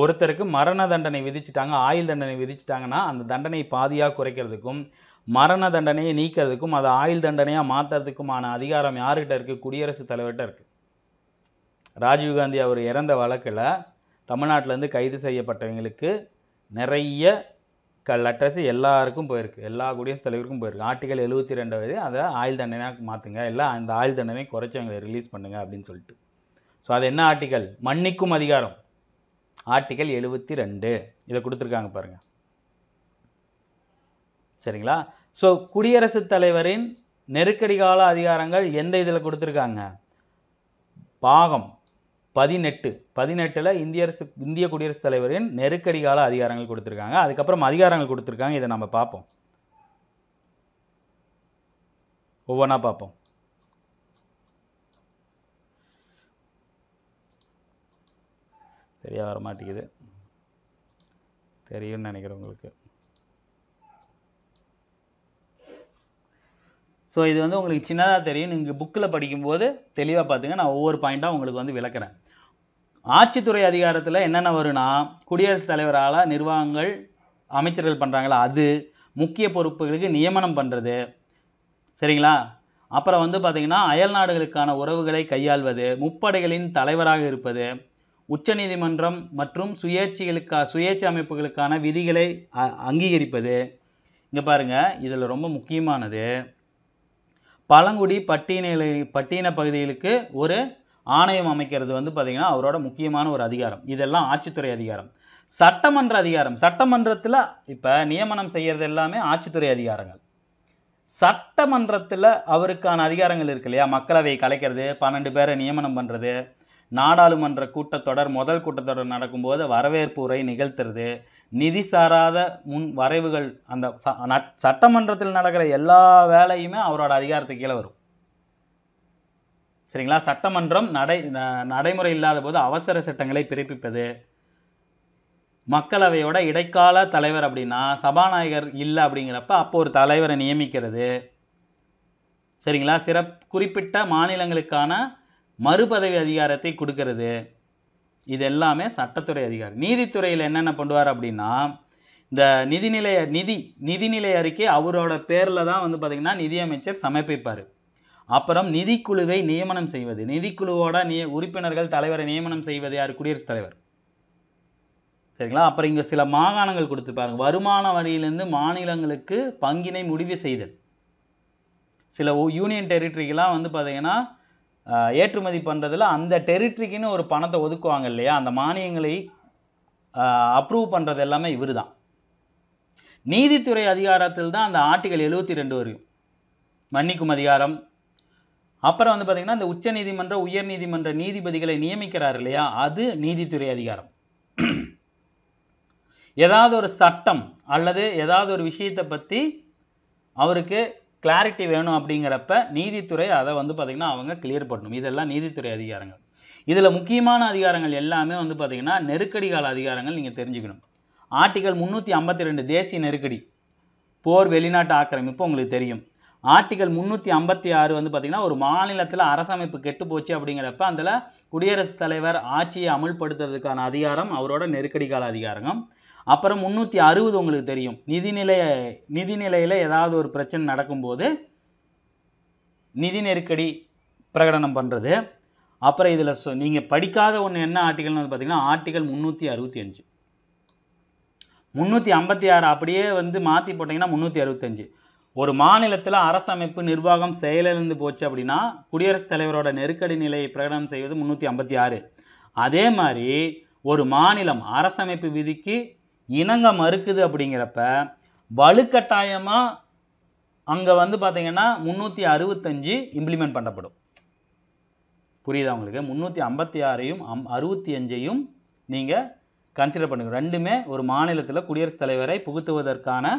ஒருத்தருக்கு மரண தண்டனை விதிச்சிட்டாங்க ஆயுள் தண்டனை விதிச்சிட்டாங்கன்னா அந்த தண்டனை பாதியாக குறைக்கிறதுக்கும் மரண தண்டனையை நீக்கிறதுக்கும் அதை ஆயுள் தண்டனையாக மாற்றுறதுக்குமான அதிகாரம் யாருக்கிட்ட இருக்குது குடியரசுத் தலைவர்கிட்ட இருக்குது ராஜீவ்காந்தி அவர் இறந்த வழக்கில் தமிழ்நாட்டிலேருந்து கைது செய்யப்பட்டவங்களுக்கு நிறைய க லெட்டர்ஸ் எல்லாருக்கும் போயிருக்கு எல்லா குடியரசுத் தலைவருக்கும் போயிருக்கு ஆர்டிகல் எழுபத்தி ரெண்டு வரை அதை ஆயுள் தண்டனையாக மாற்றுங்க இல்லை அந்த ஆயுள் தண்டனை குறைச்சி அவங்களை ரிலீஸ் பண்ணுங்கள் அப்படின்னு சொல்லிட்டு ஸோ அது என்ன ஆர்டிக்கல் மன்னிக்கும் அதிகாரம் ஆர்டிக்கல் எழுபத்தி ரெண்டு இதை கொடுத்துருக்காங்க பாருங்கள் சரிங்களா ஸோ குடியரசுத் தலைவரின் நெருக்கடி கால அதிகாரங்கள் எந்த இதில் கொடுத்துருக்காங்க பாகம் பதினெட்டு பதினெட்டில் இந்திய அரசு இந்திய குடியரசுத் தலைவரின் நெருக்கடி கால அதிகாரங்கள் கொடுத்துருக்காங்க அதுக்கப்புறம் அதிகாரங்கள் கொடுத்துருக்காங்க இதை நம்ம பார்ப்போம் ஒவ்வொன்றா பார்ப்போம் சரியாக வர மாட்டேங்குது தெரியும்னு நினைக்கிறேன் உங்களுக்கு ஸோ இது வந்து உங்களுக்கு சின்னதாக தெரியும் நீங்கள் புக்கில் படிக்கும்போது தெளிவாக பார்த்துங்க நான் ஒவ்வொரு பாயிண்ட்டாக உங்களுக்கு வந்து விளக்குறேன் ஆட்சித்துறை அதிகாரத்தில் என்னென்ன வரும்னா குடியரசுத் தலைவரால் நிர்வாகங்கள் அமைச்சர்கள் பண்ணுறாங்களா அது முக்கிய பொறுப்புகளுக்கு நியமனம் பண்ணுறது சரிங்களா அப்புறம் வந்து பார்த்திங்கன்னா அயல் நாடுகளுக்கான உறவுகளை கையாள்வது முப்படைகளின் தலைவராக இருப்பது உச்சநீதிமன்றம் மற்றும் சுயேட்சிகளுக்கா சுயேட்சை அமைப்புகளுக்கான விதிகளை அங்கீகரிப்பது இங்கே பாருங்கள் இதில் ரொம்ப முக்கியமானது பழங்குடி பட்டியல பட்டியன பகுதிகளுக்கு ஒரு ஆணையம் அமைக்கிறது வந்து பார்த்திங்கன்னா அவரோட முக்கியமான ஒரு அதிகாரம் இதெல்லாம் ஆட்சித்துறை அதிகாரம் சட்டமன்ற அதிகாரம் சட்டமன்றத்தில் இப்போ நியமனம் செய்கிறது எல்லாமே ஆட்சித்துறை அதிகாரங்கள் சட்டமன்றத்தில் அவருக்கான அதிகாரங்கள் இருக்கு இல்லையா மக்களவை கலைக்கிறது பன்னெண்டு பேரை நியமனம் பண்ணுறது நாடாளுமன்ற கூட்டத்தொடர் முதல் கூட்டத்தொடர் நடக்கும்போது வரவேற்பு உரை நிகழ்த்துறது நிதி சாராத முன் வரைவுகள் அந்த சட்டமன்றத்தில் நடக்கிற எல்லா வேலையுமே அவரோட அதிகாரத்துக்கு கீழே வரும் சரிங்களா சட்டமன்றம் நடை நடைமுறை இல்லாத போது அவசர சட்டங்களை பிறப்பிப்பது மக்களவையோட இடைக்கால தலைவர் அப்படின்னா சபாநாயகர் இல்லை அப்படிங்கிறப்ப அப்போ ஒரு தலைவரை நியமிக்கிறது சரிங்களா சிறப் குறிப்பிட்ட மாநிலங்களுக்கான மறுபதவி அதிகாரத்தை கொடுக்கறது இது எல்லாமே சட்டத்துறை அதிகாரி நீதித்துறையில் என்னென்ன பண்ணுவார் அப்படின்னா இந்த நிதிநிலை நிதி நிதிநிலை அறிக்கை அவரோட பேரில் தான் வந்து பார்த்திங்கன்னா நிதியமைச்சர் சமர்ப்பிப்பார் அப்புறம் நிதிக்குழுவை நியமனம் செய்வது நிதிக்குழுவோட நிய உறுப்பினர்கள் தலைவரை நியமனம் செய்வது யார் குடியரசுத் தலைவர் சரிங்களா அப்புறம் இங்கே சில மாகாணங்கள் கொடுத்துருப்பாங்க வருமான வரியிலிருந்து மாநிலங்களுக்கு பங்கினை முடிவு செய்தல் சில யூனியன் டெரிட்டரிக்கெலாம் வந்து பார்த்திங்கன்னா ஏற்றுமதி பண்ணுறதுல அந்த டெரிட்டரிக்குன்னு ஒரு பணத்தை ஒதுக்குவாங்க இல்லையா அந்த மானியங்களை அப்ரூவ் பண்ணுறது எல்லாமே இவர் தான் நீதித்துறை அதிகாரத்தில் தான் அந்த ஆர்டிகல் எழுபத்தி ரெண்டு வரையும் மன்னிக்கும் அதிகாரம் அப்புறம் வந்து பார்த்தீங்கன்னா இந்த உச்சநீதிமன்ற நீதிமன்ற நீதிபதிகளை நியமிக்கிறார் இல்லையா அது நீதித்துறை அதிகாரம் ஏதாவது ஒரு சட்டம் அல்லது ஏதாவது ஒரு விஷயத்தை பற்றி அவருக்கு கிளாரிட்டி வேணும் அப்படிங்கிறப்ப நீதித்துறை அதை வந்து பார்த்திங்கன்னா அவங்க கிளியர் பண்ணணும் இதெல்லாம் நீதித்துறை அதிகாரங்கள் இதில் முக்கியமான அதிகாரங்கள் எல்லாமே வந்து பார்த்திங்கன்னா நெருக்கடி கால அதிகாரங்கள் நீங்கள் தெரிஞ்சுக்கணும் ஆர்டிகல் முந்நூற்றி ஐம்பத்தி ரெண்டு தேசிய நெருக்கடி போர் வெளிநாட்டு ஆக்கிரமிப்பு உங்களுக்கு தெரியும் ஆர்டிகல் முந்நூற்றி ஐம்பத்தி ஆறு வந்து பார்த்திங்கன்னா ஒரு மாநிலத்தில் அரசமைப்பு கெட்டு போச்சு அப்படிங்கிறப்ப அதில் குடியரசுத் தலைவர் ஆட்சியை அமுல்படுத்துறதுக்கான அதிகாரம் அவரோட நெருக்கடி கால அதிகாரம் அப்புறம் முந்நூற்றி அறுபது உங்களுக்கு தெரியும் நிதிநிலை நிதிநிலையில் ஏதாவது ஒரு பிரச்சனை நடக்கும்போது நிதி நெருக்கடி பிரகடனம் பண்ணுறது அப்புறம் இதில் சொ நீங்கள் படிக்காத ஒன்று என்ன ஆர்டிகல்னு வந்து பார்த்திங்கன்னா ஆர்டிகல் முந்நூற்றி அறுபத்தி அஞ்சு முந்நூற்றி ஐம்பத்தி ஆறு அப்படியே வந்து மாற்றி போட்டிங்கன்னா முந்நூற்றி அறுபத்தஞ்சு ஒரு மாநிலத்தில் அரசமைப்பு நிர்வாகம் செயலிழந்து போச்சு அப்படின்னா குடியரசுத் தலைவரோட நெருக்கடி நிலையை பிரகடனம் செய்வது முந்நூற்றி ஐம்பத்தி ஆறு அதே மாதிரி ஒரு மாநிலம் அரசமைப்பு விதிக்கு இணங்க மறுக்குது அப்படிங்கிறப்ப வலுக்கட்டாயமாக அங்கே வந்து பார்த்தீங்கன்னா முந்நூற்றி அறுபத்தஞ்சு இம்ப்ளிமெண்ட் பண்ணப்படும் புரியுதா உங்களுக்கு முந்நூற்றி ஐம்பத்தி ஆறையும் அம் அறுபத்தி அஞ்சையும் நீங்கள் கன்சிடர் பண்ணுங்க ரெண்டுமே ஒரு மாநிலத்தில் குடியரசுத் தலைவரை புகுத்துவதற்கான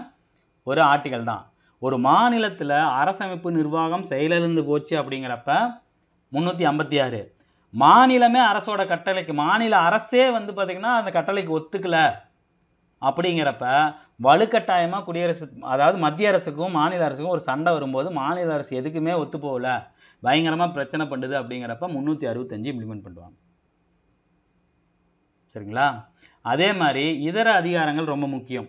ஒரு ஆர்டிகல் தான் ஒரு மாநிலத்தில் அரசமைப்பு நிர்வாகம் செயலிழந்து போச்சு அப்படிங்கிறப்ப முந்நூற்றி ஐம்பத்தி ஆறு மாநிலமே அரசோட கட்டளைக்கு மாநில அரசே வந்து பார்த்திங்கன்னா அந்த கட்டளைக்கு ஒத்துக்கலை அப்படிங்கிறப்ப வலுக்கட்டாயமாக குடியரசு அதாவது மத்திய அரசுக்கும் மாநில அரசுக்கும் ஒரு சண்டை வரும்போது மாநில அரசு எதுக்குமே ஒத்து போகல பயங்கரமாக பிரச்சனை பண்ணுது அப்படிங்கிறப்ப முந்நூற்றி அறுபத்தஞ்சு இம்ப்ளிமெண்ட் பண்ணுவாங்க சரிங்களா அதே மாதிரி இதர அதிகாரங்கள் ரொம்ப முக்கியம்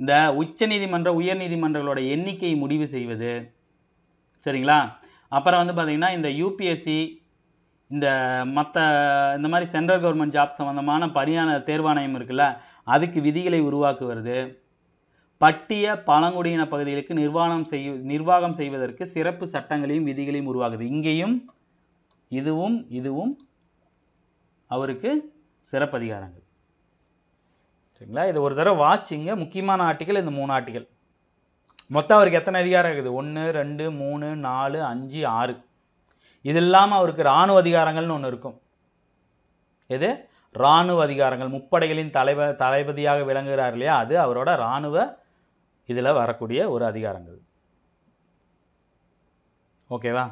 இந்த உச்ச நீதிமன்ற உயர் நீதிமன்றங்களோட எண்ணிக்கையை முடிவு செய்வது சரிங்களா அப்புறம் வந்து பார்த்திங்கன்னா இந்த யூபிஎஸ்சி இந்த மற்ற இந்த மாதிரி சென்ட்ரல் கவர்மெண்ட் ஜாப் சம்மந்தமான பணியான தேர்வாணையம் இருக்குல்ல அதுக்கு விதிகளை உருவாக்குவது பட்டிய பழங்குடியின பகுதிகளுக்கு நிர்வாகம் செய் நிர்வாகம் செய்வதற்கு சிறப்பு சட்டங்களையும் விதிகளையும் உருவாகுது இங்கேயும் இதுவும் இதுவும் அவருக்கு சிறப்பதிகாரங்கள் சரிங்களா இது ஒரு தடவை வாட்சிங்க முக்கியமான ஆர்டிக்கல் இந்த மூணு ஆர்டிக்கல் மொத்தம் அவருக்கு எத்தனை அதிகாரம் இருக்குது ஒன்று ரெண்டு மூணு நாலு அஞ்சு ஆறு இது இல்லாமல் அவருக்கு இராணுவ அதிகாரங்கள்னு ஒன்று இருக்கும் எது இராணுவ அதிகாரங்கள் முப்படைகளின் தலைவ தளபதியாக விளங்குகிறார் இல்லையா அது அவரோட இராணுவ இதில் வரக்கூடிய ஒரு அதிகாரங்கள் ஓகேவா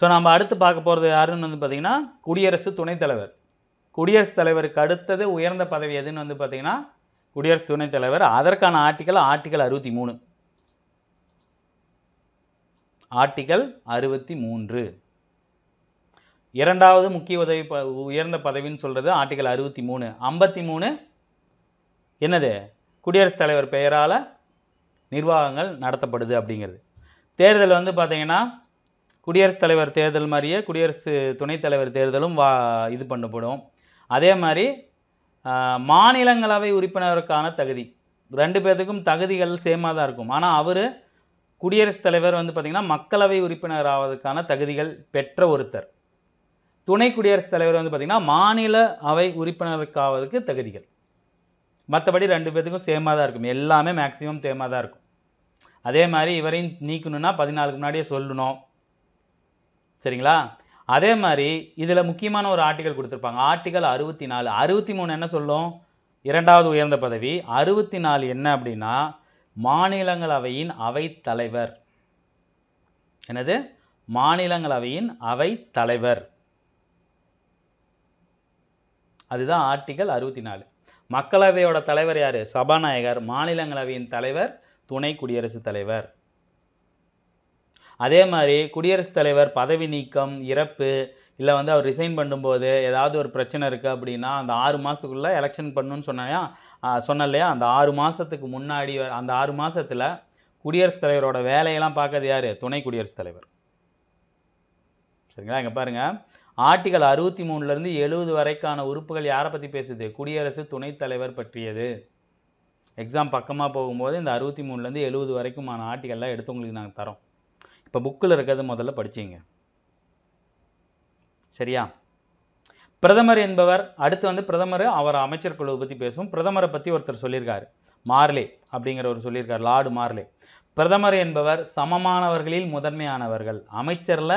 ஸோ நம்ம அடுத்து பார்க்க போகிறது யாருன்னு வந்து பார்த்திங்கன்னா குடியரசு துணைத் தலைவர் குடியரசுத் தலைவருக்கு அடுத்தது உயர்ந்த பதவி எதுன்னு வந்து பார்த்திங்கன்னா குடியரசு துணைத் தலைவர் அதற்கான ஆர்டிக்கல் ஆர்டிக்கல் அறுபத்தி மூணு ஆர்டிக்கல் அறுபத்தி மூன்று இரண்டாவது முக்கிய உதவி ப உயர்ந்த பதவின்னு சொல்கிறது ஆர்டிக்கல் அறுபத்தி மூணு ஐம்பத்தி மூணு என்னது குடியரசுத் தலைவர் பெயரால் நிர்வாகங்கள் நடத்தப்படுது அப்படிங்கிறது தேர்தல் வந்து பார்த்திங்கன்னா குடியரசுத் தலைவர் தேர்தல் மாதிரியே குடியரசு துணைத் தலைவர் தேர்தலும் வா இது பண்ணப்படும் அதே மாதிரி மாநிலங்களவை உறுப்பினருக்கான தகுதி ரெண்டு பேர்த்துக்கும் தகுதிகள் சேமாக தான் இருக்கும் ஆனால் அவர் குடியரசுத் தலைவர் வந்து பார்த்திங்கன்னா மக்களவை உறுப்பினர் ஆவதற்கான தகுதிகள் பெற்ற ஒருத்தர் துணை குடியரசுத் தலைவர் வந்து பார்த்திங்கன்னா மாநில அவை உறுப்பினருக்காவதுக்கு தகுதிகள் மற்றபடி ரெண்டு பேர்த்துக்கும் சேமாக தான் இருக்கும் எல்லாமே மேக்ஸிமம் சேமாக தான் இருக்கும் அதே மாதிரி இவரையும் நீக்கணும்னா பதினாலுக்கு முன்னாடியே சொல்லணும் சரிங்களா அதே மாதிரி இதில் முக்கியமான ஒரு ஆர்டிகல் கொடுத்துருப்பாங்க ஆர்டிகல் அறுபத்தி நாலு அறுபத்தி மூணு என்ன சொல்லும் இரண்டாவது உயர்ந்த பதவி அறுபத்தி நாலு என்ன அப்படின்னா மாநிலங்களவையின் அவைத்தலைவர் எனது மாநிலங்களவையின் அவை தலைவர் அதுதான் ஆர்டிகல் அறுபத்தி நாலு மக்களவையோட தலைவர் யார் சபாநாயகர் மாநிலங்களவையின் தலைவர் துணை குடியரசுத் தலைவர் அதே மாதிரி குடியரசுத் தலைவர் பதவி நீக்கம் இறப்பு இல்லை வந்து அவர் ரிசைன் பண்ணும்போது ஏதாவது ஒரு பிரச்சனை இருக்குது அப்படின்னா அந்த ஆறு மாதத்துக்குள்ளே எலெக்ஷன் பண்ணுன்னு சொன்னாயா சொன்ன இல்லையா அந்த ஆறு மாதத்துக்கு முன்னாடி அந்த ஆறு மாதத்தில் குடியரசுத் தலைவரோட வேலையெல்லாம் பார்க்கறது யார் துணை குடியரசுத் தலைவர் சரிங்களா இங்கே பாருங்கள் ஆர்டிகல் அறுபத்தி மூணுலேருந்து எழுபது வரைக்கான உறுப்புகள் யாரை பற்றி பேசுது குடியரசு துணைத் தலைவர் பற்றியது எக்ஸாம் பக்கமாக போகும்போது இந்த அறுபத்தி மூணுலேருந்து எழுபது வரைக்குமான ஆர்டிகல்லாம் எடுத்து உங்களுக்கு நாங்கள் தரோம் இப்போ புக்கில் இருக்கிறது முதல்ல படிச்சிங்க சரியா பிரதமர் என்பவர் அடுத்து வந்து பிரதமர் அவர் அமைச்சர் குழுவை பற்றி பேசும் பிரதமரை பற்றி ஒருத்தர் சொல்லியிருக்காரு மார்லே அப்படிங்கிறவர் சொல்லியிருக்கார் லார்டு மார்லே பிரதமர் என்பவர் சமமானவர்களில் முதன்மையானவர்கள் அமைச்சரில்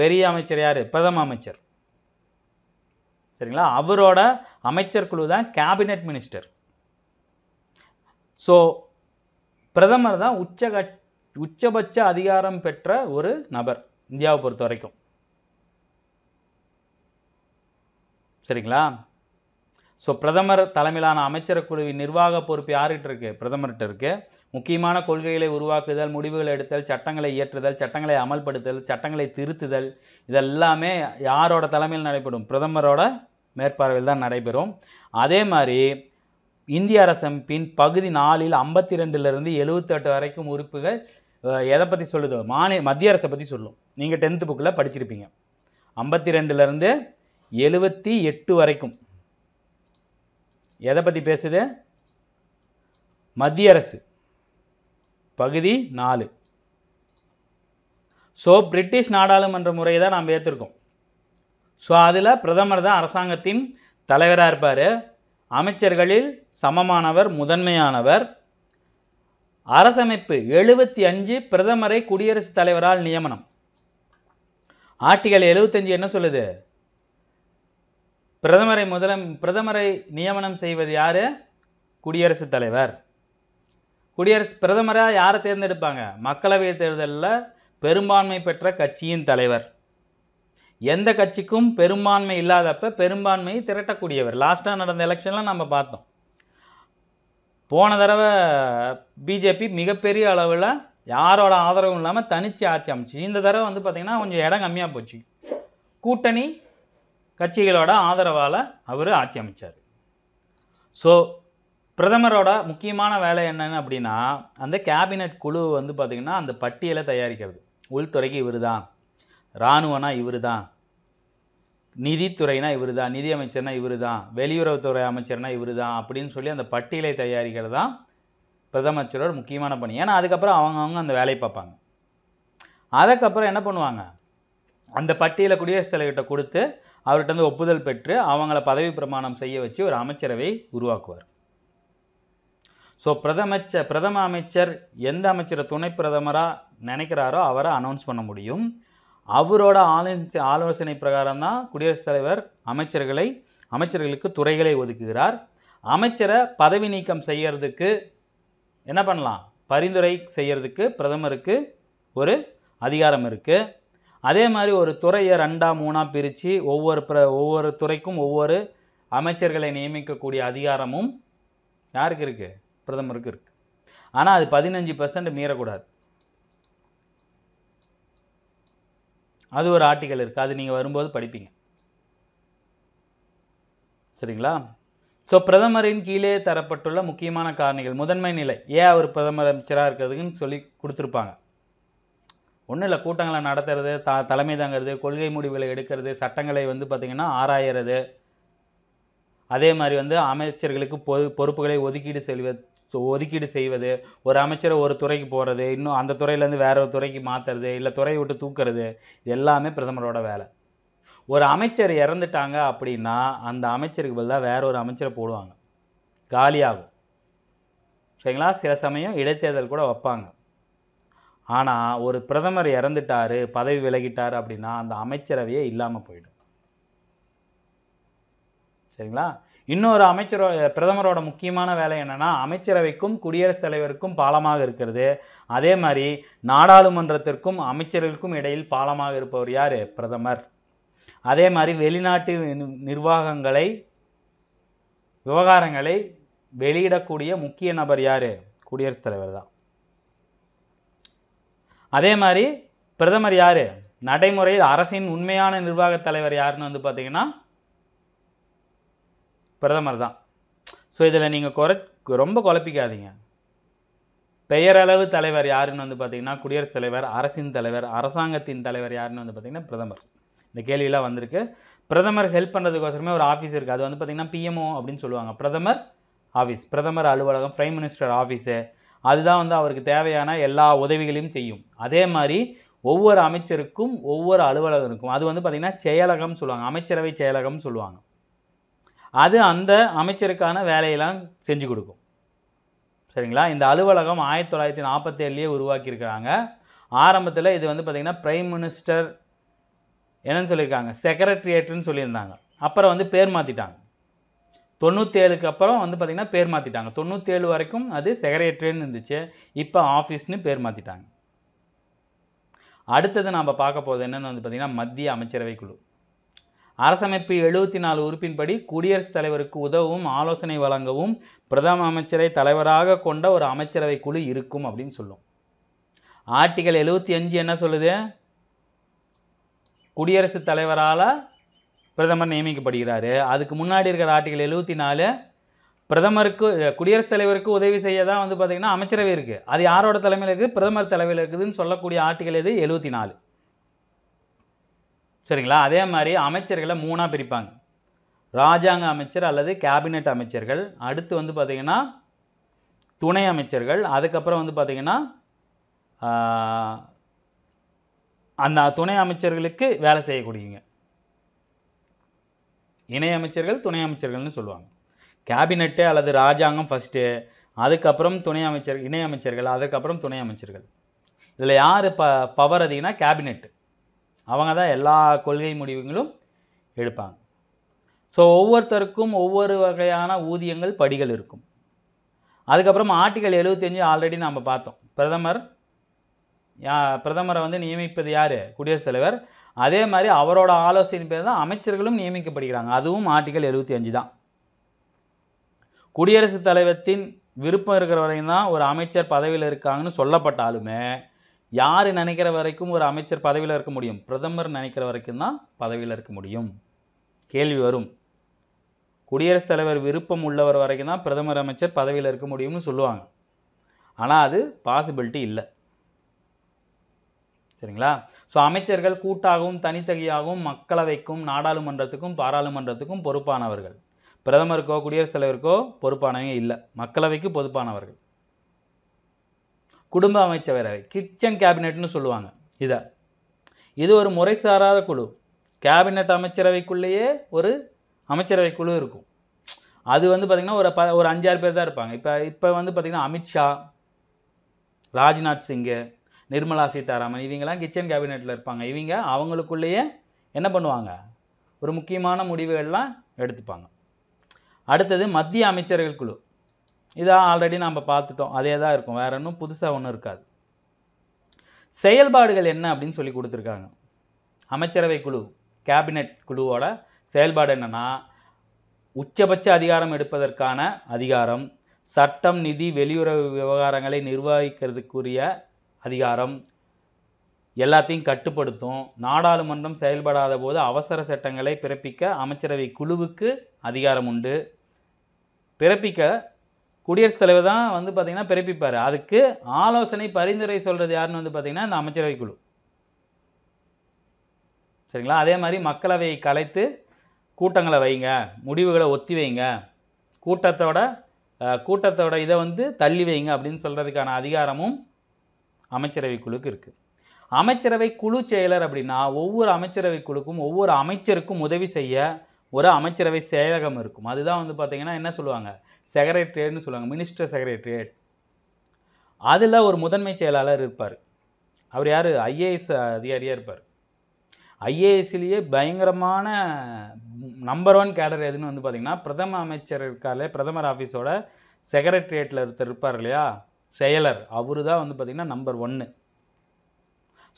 பெரிய அமைச்சர் யார் பிரதம அமைச்சர் சரிங்களா அவரோட அமைச்சர் குழு தான் கேபினெட் மினிஸ்டர் ஸோ பிரதமர் தான் உச்சகட்ட உச்சபட்ச அதிகாரம் பெற்ற ஒரு நபர் இந்தியாவை பொறுத்த வரைக்கும் சரிங்களா ஸோ பிரதமர் தலைமையிலான அமைச்சரக் குழுவின் நிர்வாக பொறுப்பு யார்கிட்ட இருக்கு பிரதமர்கிட்ட இருக்கு முக்கியமான கொள்கைகளை உருவாக்குதல் முடிவுகளை எடுத்தல் சட்டங்களை இயற்றுதல் சட்டங்களை அமல்படுத்துதல் சட்டங்களை திருத்துதல் இதெல்லாமே யாரோட தலைமையில் நடைபெறும் பிரதமரோட மேற்பார்வையில் தான் நடைபெறும் அதே மாதிரி இந்திய அரசமைப்பின் பகுதி நாலில் ஐம்பத்தி ரெண்டுலேருந்து எழுபத்தெட்டு வரைக்கும் உறுப்புகள் எதை பற்றி சொல்லுது மாநில மத்திய அரசை பற்றி சொல்லும் நீங்கள் டென்த்து புக்கில் படிச்சிருப்பீங்க ஐம்பத்தி ரெண்டுலேருந்து எழுபத்தி எட்டு வரைக்கும் எதை பற்றி பேசுது மத்திய அரசு பகுதி நாலு ஸோ பிரிட்டிஷ் நாடாளுமன்ற முறையை தான் நாம் ஏற்றிருக்கோம் ஸோ அதில் பிரதமர் தான் அரசாங்கத்தின் தலைவராக இருப்பார் அமைச்சர்களில் சமமானவர் முதன்மையானவர் அரசமைப்பு எழுபத்தி அஞ்சு பிரதமரை குடியரசுத் தலைவரால் நியமனம் ஆர்டிகல் எழுபத்தஞ்சு என்ன சொல்லுது பிரதமரை முதலம் பிரதமரை நியமனம் செய்வது யாரு குடியரசுத் தலைவர் குடியரசு பிரதமராக யாரை தேர்ந்தெடுப்பாங்க மக்களவை தேர்தலில் பெரும்பான்மை பெற்ற கட்சியின் தலைவர் எந்த கட்சிக்கும் பெரும்பான்மை இல்லாதப்ப பெரும்பான்மையை திரட்டக்கூடியவர் லாஸ்ட்டாக நடந்த எலெக்ஷன்லாம் நம்ம பார்த்தோம் போன தடவை பிஜேபி மிகப்பெரிய அளவில் யாரோட ஆதரவும் இல்லாமல் தனிச்சு ஆட்சி அமைச்சு இந்த தடவை வந்து பார்த்திங்கன்னா கொஞ்சம் இடம் கம்மியாக போச்சு கூட்டணி கட்சிகளோட ஆதரவால் அவர் ஆட்சி அமைச்சார் ஸோ பிரதமரோட முக்கியமான வேலை என்னென்னு அப்படின்னா அந்த கேபினட் குழு வந்து பார்த்திங்கன்னா அந்த பட்டியலை தயாரிக்கிறது உள்துறைக்கு இவர் தான் இராணுவனா இவர் தான் நிதித்துறைனா இவர் தான் நிதி அமைச்சர்னா இவர் தான் வெளியுறவுத்துறை அமைச்சர்னா இவர் தான் அப்படின்னு சொல்லி அந்த பட்டியலை தயாரிக்கிறது தான் பிரதமச்சரோட முக்கியமான பணி ஏன்னா அதுக்கப்புறம் அவங்கவுங்க அந்த வேலையை பார்ப்பாங்க அதுக்கப்புறம் என்ன பண்ணுவாங்க அந்த பட்டியலை குடியரசுத் தலைவர்கிட்ட கொடுத்து அவர்கிட்ட வந்து ஒப்புதல் பெற்று அவங்கள பதவி பிரமாணம் செய்ய வச்சு ஒரு அமைச்சரவை உருவாக்குவார் ஸோ பிரதமச்ச பிரதம அமைச்சர் எந்த அமைச்சரை துணை பிரதமராக நினைக்கிறாரோ அவரை அனௌன்ஸ் பண்ண முடியும் அவரோட ஆலோசி ஆலோசனை பிரகாரம் தான் குடியரசுத் தலைவர் அமைச்சர்களை அமைச்சர்களுக்கு துறைகளை ஒதுக்குகிறார் அமைச்சரை பதவி நீக்கம் செய்யறதுக்கு என்ன பண்ணலாம் பரிந்துரை செய்யறதுக்கு பிரதமருக்கு ஒரு அதிகாரம் இருக்குது அதே மாதிரி ஒரு துறையை ரெண்டாக மூணாக பிரித்து ஒவ்வொரு பிர ஒவ்வொரு துறைக்கும் ஒவ்வொரு அமைச்சர்களை நியமிக்கக்கூடிய அதிகாரமும் யாருக்கு இருக்குது பிரதமருக்கு இருக்குது ஆனால் அது பதினஞ்சு பர்சன்ட் மீறக்கூடாது அது ஒரு ஆர்டிக்கல் இருக்குது அது நீங்கள் வரும்போது படிப்பீங்க சரிங்களா ஸோ பிரதமரின் கீழே தரப்பட்டுள்ள முக்கியமான காரணிகள் முதன்மை நிலை ஏன் அவர் பிரதமர் அமைச்சராக இருக்கிறதுக்குன்னு சொல்லி கொடுத்துருப்பாங்க ஒன்றும் இல்லை கூட்டங்களை நடத்துறது த தலைமை தாங்கிறது கொள்கை முடிவுகளை எடுக்கிறது சட்டங்களை வந்து பார்த்திங்கன்னா ஆராயறது அதே மாதிரி வந்து அமைச்சர்களுக்கு பொ பொறுப்புகளை ஒதுக்கீடு செல்வது ஒதுக்கீடு செய்வது ஒரு அமைச்சரை ஒரு துறைக்கு போகிறது இன்னும் அந்த துறையிலேருந்து வேற ஒரு துறைக்கு மாற்றுறது இல்லை துறையை விட்டு தூக்குறது இது எல்லாமே பிரதமரோட வேலை ஒரு அமைச்சர் இறந்துட்டாங்க அப்படின்னா அந்த அமைச்சருக்கு பதிலாக வேற ஒரு அமைச்சரை போடுவாங்க காலியாகும் சரிங்களா சில சமயம் இடைத்தேர்தல் கூட வைப்பாங்க ஆனால் ஒரு பிரதமர் இறந்துட்டார் பதவி விலகிட்டார் அப்படின்னா அந்த அமைச்சரவையே இல்லாமல் போயிடும் சரிங்களா இன்னொரு அமைச்சரோ பிரதமரோட முக்கியமான வேலை என்னென்னா அமைச்சரவைக்கும் குடியரசுத் தலைவருக்கும் பாலமாக இருக்கிறது அதே மாதிரி நாடாளுமன்றத்திற்கும் அமைச்சர்களுக்கும் இடையில் பாலமாக இருப்பவர் யார் பிரதமர் அதே மாதிரி வெளிநாட்டு நிர்வாகங்களை விவகாரங்களை வெளியிடக்கூடிய முக்கிய நபர் யார் குடியரசுத் தலைவர் தான் அதே மாதிரி பிரதமர் யார் நடைமுறையில் அரசின் உண்மையான நிர்வாக தலைவர் யாருன்னு வந்து பார்த்தீங்கன்னா பிரதமர் தான் ஸோ இதில் நீங்கள் குறை ரொம்ப குழப்பிக்காதீங்க பெயரளவு தலைவர் யாருன்னு வந்து பார்த்தீங்கன்னா குடியரசுத் தலைவர் அரசின் தலைவர் அரசாங்கத்தின் தலைவர் யாருன்னு வந்து பார்த்தீங்கன்னா பிரதமர் இந்த கேள்வியெலாம் வந்திருக்கு பிரதமர் ஹெல்ப் பண்ணுறதுக்கோசரமே ஒரு ஆஃபீஸ் இருக்குது அது வந்து பார்த்திங்கன்னா பிஎம்ஓ அப்படின்னு சொல்லுவாங்க பிரதமர் ஆஃபீஸ் பிரதமர் அலுவலகம் பிரைம் மினிஸ்டர் ஆஃபீஸு அதுதான் வந்து அவருக்கு தேவையான எல்லா உதவிகளையும் செய்யும் அதே மாதிரி ஒவ்வொரு அமைச்சருக்கும் ஒவ்வொரு அலுவலகம் இருக்கும் அது வந்து பார்த்திங்கன்னா செயலகம்னு சொல்லுவாங்க அமைச்சரவை செயலகம்னு சொல்லுவாங்க அது அந்த அமைச்சருக்கான வேலையெல்லாம் செஞ்சு கொடுக்கும் சரிங்களா இந்த அலுவலகம் ஆயிரத்தி தொள்ளாயிரத்தி நாற்பத்தேழுலேயே உருவாக்கியிருக்கிறாங்க ஆரம்பத்தில் இது வந்து பார்த்திங்கன்னா பிரைம் மினிஸ்டர் என்னன்னு சொல்லியிருக்காங்க செக்ரட்டரியேட்டுன்னு சொல்லியிருந்தாங்க அப்புறம் வந்து பேர் மாற்றிட்டாங்க தொண்ணூற்றேழுக்கு அப்புறம் வந்து பார்த்திங்கன்னா பேர் மாற்றிட்டாங்க தொண்ணூற்றேழு வரைக்கும் அது செக்ரட்டரியேட்டுன்னு இருந்துச்சு இப்போ ஆஃபீஸ்னு பேர் மாற்றிட்டாங்க அடுத்தது நாம் பார்க்க போகிறது என்னென்னு வந்து பார்த்திங்கன்னா மத்திய அமைச்சரவை குழு அரசமைப்பு எழுபத்தி நாலு உறுப்பின்படி குடியரசுத் தலைவருக்கு உதவும் ஆலோசனை வழங்கவும் பிரதம அமைச்சரை தலைவராக கொண்ட ஒரு அமைச்சரவை குழு இருக்கும் அப்படின்னு சொல்லும் ஆர்டிகல் எழுபத்தி அஞ்சு என்ன சொல்லுது குடியரசுத் தலைவரால் பிரதமர் நியமிக்கப்படுகிறாரு அதுக்கு முன்னாடி இருக்கிற ஆர்டிகல் எழுபத்தி நாலு பிரதமருக்கு குடியரசுத் தலைவருக்கு உதவி செய்ய தான் வந்து பார்த்திங்கன்னா அமைச்சரவை இருக்குது அது யாரோட தலைமையில் இருக்குது பிரதமர் தலைமையில் இருக்குதுன்னு சொல்லக்கூடிய ஆர்டிகல் எது எழுபத்தி நாலு சரிங்களா அதே மாதிரி அமைச்சர்களை மூணாக பிரிப்பாங்க ராஜாங்க அமைச்சர் அல்லது கேபினெட் அமைச்சர்கள் அடுத்து வந்து பார்த்திங்கன்னா துணை அமைச்சர்கள் அதுக்கப்புறம் வந்து பார்த்திங்கன்னா அந்த துணை அமைச்சர்களுக்கு வேலை செய்யக்கூடியவங்க இணை அமைச்சர்கள் துணை அமைச்சர்கள்னு சொல்லுவாங்க கேபினெட்டு அல்லது ராஜாங்கம் ஃபஸ்ட்டு அதுக்கப்புறம் துணை அமைச்சர் இணை அமைச்சர்கள் அதுக்கப்புறம் துணை அமைச்சர்கள் இதில் யார் ப பவர் அதிகம்னா கேபினெட்டு அவங்க தான் எல்லா கொள்கை முடிவுகளும் எடுப்பாங்க ஸோ ஒவ்வொருத்தருக்கும் ஒவ்வொரு வகையான ஊதியங்கள் படிகள் இருக்கும் அதுக்கப்புறம் ஆர்டிகல் எழுபத்தஞ்சு ஆல்ரெடி நம்ம பார்த்தோம் பிரதமர் பிரதமரை வந்து நியமிப்பது யார் குடியரசுத் தலைவர் அதே மாதிரி அவரோட ஆலோசனை பேர் தான் அமைச்சர்களும் நியமிக்கப்படுகிறாங்க அதுவும் ஆர்டிகல் எழுபத்தி அஞ்சு தான் குடியரசுத் தலைவத்தின் விருப்பம் இருக்கிற வரையும் தான் ஒரு அமைச்சர் பதவியில் இருக்காங்கன்னு சொல்லப்பட்டாலுமே யார் நினைக்கிற வரைக்கும் ஒரு அமைச்சர் பதவியில் இருக்க முடியும் பிரதமர் நினைக்கிற வரைக்கும் தான் பதவியில் இருக்க முடியும் கேள்வி வரும் குடியரசுத் தலைவர் விருப்பம் உள்ளவர் வரைக்கும் தான் பிரதமர் அமைச்சர் பதவியில் இருக்க முடியும்னு சொல்லுவாங்க ஆனால் அது பாசிபிலிட்டி இல்லை சரிங்களா ஸோ அமைச்சர்கள் கூட்டாகவும் தனித்தகையாகவும் மக்களவைக்கும் நாடாளுமன்றத்துக்கும் பாராளுமன்றத்துக்கும் பொறுப்பானவர்கள் பிரதமருக்கோ குடியரசுத் தலைவருக்கோ பொறுப்பானவங்க இல்லை மக்களவைக்கு பொறுப்பானவர்கள் குடும்ப அமைச்சரவை கிச்சன் கேபினெட்னு சொல்லுவாங்க இதை இது ஒரு முறை சாராத குழு கேபினெட் அமைச்சரவைக்குள்ளேயே ஒரு அமைச்சரவை குழு இருக்கும் அது வந்து பார்த்திங்கன்னா ஒரு ப ஒரு அஞ்சாறு பேர் தான் இருப்பாங்க இப்போ இப்போ வந்து பார்த்திங்கன்னா அமித்ஷா ராஜ்நாத் சிங்கு நிர்மலா சீதாராமன் இவங்கெல்லாம் கிச்சன் கேபினெட்டில் இருப்பாங்க இவங்க அவங்களுக்குள்ளேயே என்ன பண்ணுவாங்க ஒரு முக்கியமான முடிவுகள்லாம் எடுத்துப்பாங்க அடுத்தது மத்திய அமைச்சர்கள் குழு இதான் ஆல்ரெடி நம்ம பார்த்துட்டோம் அதே தான் இருக்கும் வேற ஒன்றும் புதுசாக ஒன்றும் இருக்காது செயல்பாடுகள் என்ன அப்படின்னு சொல்லி கொடுத்துருக்காங்க அமைச்சரவை குழு கேபினெட் குழுவோட செயல்பாடு என்னென்னா உச்சபட்ச அதிகாரம் எடுப்பதற்கான அதிகாரம் சட்டம் நிதி வெளியுறவு விவகாரங்களை நிர்வகிக்கிறதுக்குரிய அதிகாரம் எல்லாத்தையும் கட்டுப்படுத்தும் நாடாளுமன்றம் செயல்படாத போது அவசர சட்டங்களை பிறப்பிக்க அமைச்சரவை குழுவுக்கு அதிகாரம் உண்டு பிறப்பிக்க குடியரசுத் தலைவர் தான் வந்து பார்த்தீங்கன்னா பிறப்பிப்பார் அதுக்கு ஆலோசனை பரிந்துரை சொல்கிறது யாருன்னு வந்து பார்த்தீங்கன்னா இந்த அமைச்சரவை குழு சரிங்களா அதே மாதிரி மக்களவையை கலைத்து கூட்டங்களை வைங்க முடிவுகளை ஒத்தி வைங்க கூட்டத்தோட கூட்டத்தோட இதை வந்து தள்ளி வைங்க அப்படின்னு சொல்கிறதுக்கான அதிகாரமும் அமைச்சரவை குழுக்கு இருக்குது அமைச்சரவை குழு செயலர் அப்படின்னா ஒவ்வொரு அமைச்சரவை குழுக்கும் ஒவ்வொரு அமைச்சருக்கும் உதவி செய்ய ஒரு அமைச்சரவை செயலகம் இருக்கும் அதுதான் வந்து பார்த்திங்கன்னா என்ன சொல்லுவாங்க செக்ரட்டரியட்னு சொல்லுவாங்க மினிஸ்டர் செக்ரட்டரியட் அதில் ஒரு முதன்மை செயலாளர் இருப்பார் அவர் யார் ஐஏஎஸ் அதிகாரியாக இருப்பார் ஐஏஎஸ்லேயே பயங்கரமான நம்பர் ஒன் கேடர் எதுன்னு வந்து பார்த்திங்கன்னா பிரதம அமைச்சர் இருக்காலே பிரதமர் ஆஃபீஸோட செக்ரட்டரியேட்டில் ஒருத்தர் இருப்பார் இல்லையா செயலர் அவரு தான் வந்து பார்த்திங்கன்னா நம்பர் ஒன்று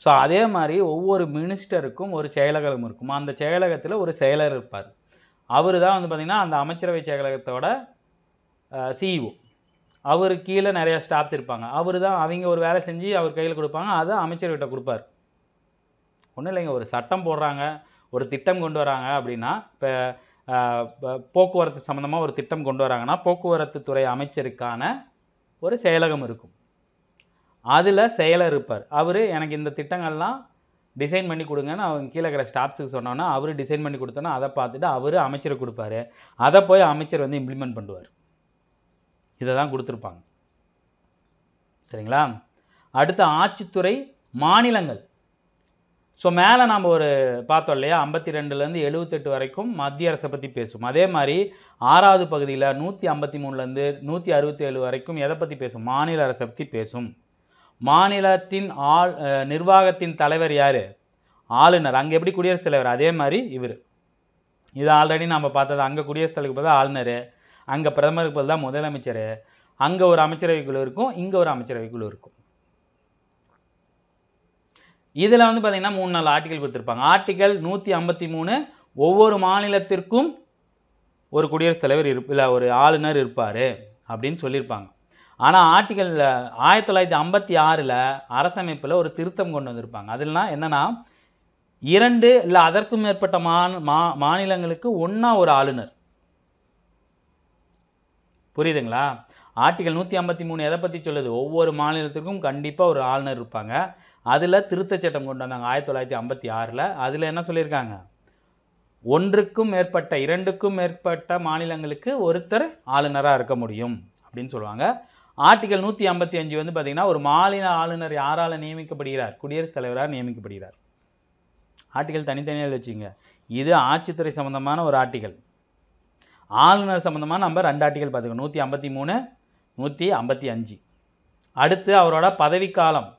ஸோ அதே மாதிரி ஒவ்வொரு மினிஸ்டருக்கும் ஒரு செயலகம் இருக்கும் அந்த செயலகத்தில் ஒரு செயலர் இருப்பார் அவர் தான் வந்து பார்த்திங்கன்னா அந்த அமைச்சரவை செயலகத்தோட சிஇஓ e அவர் கீழே நிறையா ஸ்டாஃப்ஸ் இருப்பாங்க அவர் தான் அவங்க ஒரு வேலை செஞ்சு அவர் கையில் கொடுப்பாங்க அதை அமைச்சர்கிட்ட கொடுப்பார் ஒன்றும் இல்லைங்க ஒரு சட்டம் போடுறாங்க ஒரு திட்டம் கொண்டு வராங்க அப்படின்னா இப்போ போக்குவரத்து சம்மந்தமாக ஒரு திட்டம் கொண்டு வராங்கன்னா போக்குவரத்து துறை அமைச்சருக்கான ஒரு செயலகம் இருக்கும் அதில் செயலர் இருப்பார் அவர் எனக்கு இந்த திட்டங்கள்லாம் டிசைன் பண்ணி கொடுங்கன்னு அவங்க கீழே இருக்கிற ஸ்டாஃப்ஸுக்கு சொன்னோன்னா அவர் டிசைன் பண்ணி கொடுத்தோன்னா அதை பார்த்துட்டு அவர் அமைச்சரை கொடுப்பாரு அதை போய் அமைச்சர் வந்து இம்ப்ளிமெண்ட் பண்ணுவார் இதை தான் கொடுத்துருப்பாங்க சரிங்களா அடுத்த ஆட்சித்துறை மாநிலங்கள் ஸோ மேலே நாம் ஒரு பார்த்தோம் இல்லையா ஐம்பத்தி ரெண்டுலேருந்து எழுபத்தெட்டு வரைக்கும் மத்திய அரசை பற்றி பேசும் அதே மாதிரி ஆறாவது பகுதியில் நூற்றி ஐம்பத்தி மூணுலேருந்து நூற்றி அறுபத்தி ஏழு வரைக்கும் எதை பற்றி பேசும் மாநில அரசை பற்றி பேசும் மாநிலத்தின் ஆள் நிர்வாகத்தின் தலைவர் யார் ஆளுநர் அங்கே எப்படி குடியரசுத் தலைவர் அதே மாதிரி இவர் இது ஆல்ரெடி நம்ம பார்த்தது அங்கே குடியரசுத் தலைவர் பார்த்தா ஆளுநர் அங்கே பிரதமருக்கு பதில் தான் முதலமைச்சர் அங்கே ஒரு அமைச்சரவை குழு இருக்கும் இங்கே ஒரு அமைச்சரவை குழு இருக்கும் இதில் வந்து பார்த்தீங்கன்னா மூணு நாலு ஆர்டிகல் கொடுத்துருப்பாங்க ஆர்டிகல் நூற்றி ஐம்பத்தி மூணு ஒவ்வொரு மாநிலத்திற்கும் ஒரு குடியரசுத் தலைவர் இருப் இல்லை ஒரு ஆளுநர் இருப்பார் அப்படின்னு சொல்லியிருப்பாங்க ஆனால் ஆர்டிகலில் ஆயிரத்தி தொள்ளாயிரத்தி ஐம்பத்தி ஆறில் அரசமைப்பில் ஒரு திருத்தம் கொண்டு வந்திருப்பாங்க அதெல்லாம் என்னென்னா இரண்டு இல்லை அதற்கும் மேற்பட்ட மா மாநிலங்களுக்கு ஒன்றா ஒரு ஆளுநர் புரியுதுங்களா ஆர்டிகல் நூற்றி ஐம்பத்தி மூணு எதை பற்றி சொல்லுது ஒவ்வொரு மாநிலத்துக்கும் கண்டிப்பாக ஒரு ஆளுநர் இருப்பாங்க அதில் திருத்த சட்டம் கொண்டு வந்தாங்க ஆயிரத்தி தொள்ளாயிரத்தி ஐம்பத்தி ஆறில் அதில் என்ன சொல்லியிருக்காங்க ஒன்றுக்கும் மேற்பட்ட இரண்டுக்கும் மேற்பட்ட மாநிலங்களுக்கு ஒருத்தர் ஆளுநராக இருக்க முடியும் அப்படின்னு சொல்லுவாங்க ஆர்டிகல் நூற்றி ஐம்பத்தி அஞ்சு வந்து பார்த்தீங்கன்னா ஒரு மாநில ஆளுநர் யாரால் நியமிக்கப்படுகிறார் குடியரசுத் தலைவராக நியமிக்கப்படுகிறார் ஆர்டிகல் தனித்தனியாக வச்சுங்க இது ஆட்சித்துறை சம்மந்தமான ஒரு ஆர்டிகல் ஆளுநர் சம்மந்தமாக நம்ம ரெண்டு ஆர்டிகல் பார்த்துக்கணும் நூற்றி ஐம்பத்தி மூணு நூற்றி ஐம்பத்தி அஞ்சு அடுத்து அவரோட பதவிக்காலம்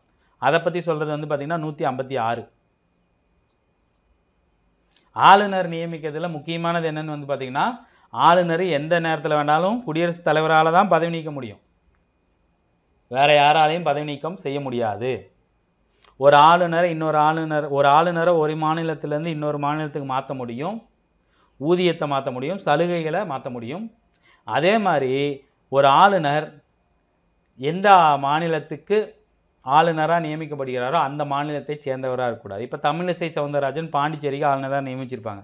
அதை பற்றி சொல்கிறது வந்து பார்த்திங்கன்னா நூற்றி ஐம்பத்தி ஆறு ஆளுநர் நியமிக்கிறதுல முக்கியமானது என்னென்னு வந்து பார்த்திங்கன்னா ஆளுநர் எந்த நேரத்தில் வேணாலும் குடியரசுத் தலைவரால் தான் பதவி நீக்க முடியும் வேறு யாராலையும் பதவி நீக்கம் செய்ய முடியாது ஒரு ஆளுநரை இன்னொரு ஆளுநர் ஒரு ஆளுநரை ஒரு மாநிலத்திலேருந்து இன்னொரு மாநிலத்துக்கு மாற்ற முடியும் ஊதியத்தை மாற்ற முடியும் சலுகைகளை மாற்ற முடியும் அதே மாதிரி ஒரு ஆளுநர் எந்த மாநிலத்துக்கு ஆளுநராக நியமிக்கப்படுகிறாரோ அந்த மாநிலத்தை சேர்ந்தவராக இருக்கக்கூடாது இப்போ தமிழிசை சவுந்தரராஜன் பாண்டிச்சேரிக்கு ஆளுநராக நியமிச்சிருப்பாங்க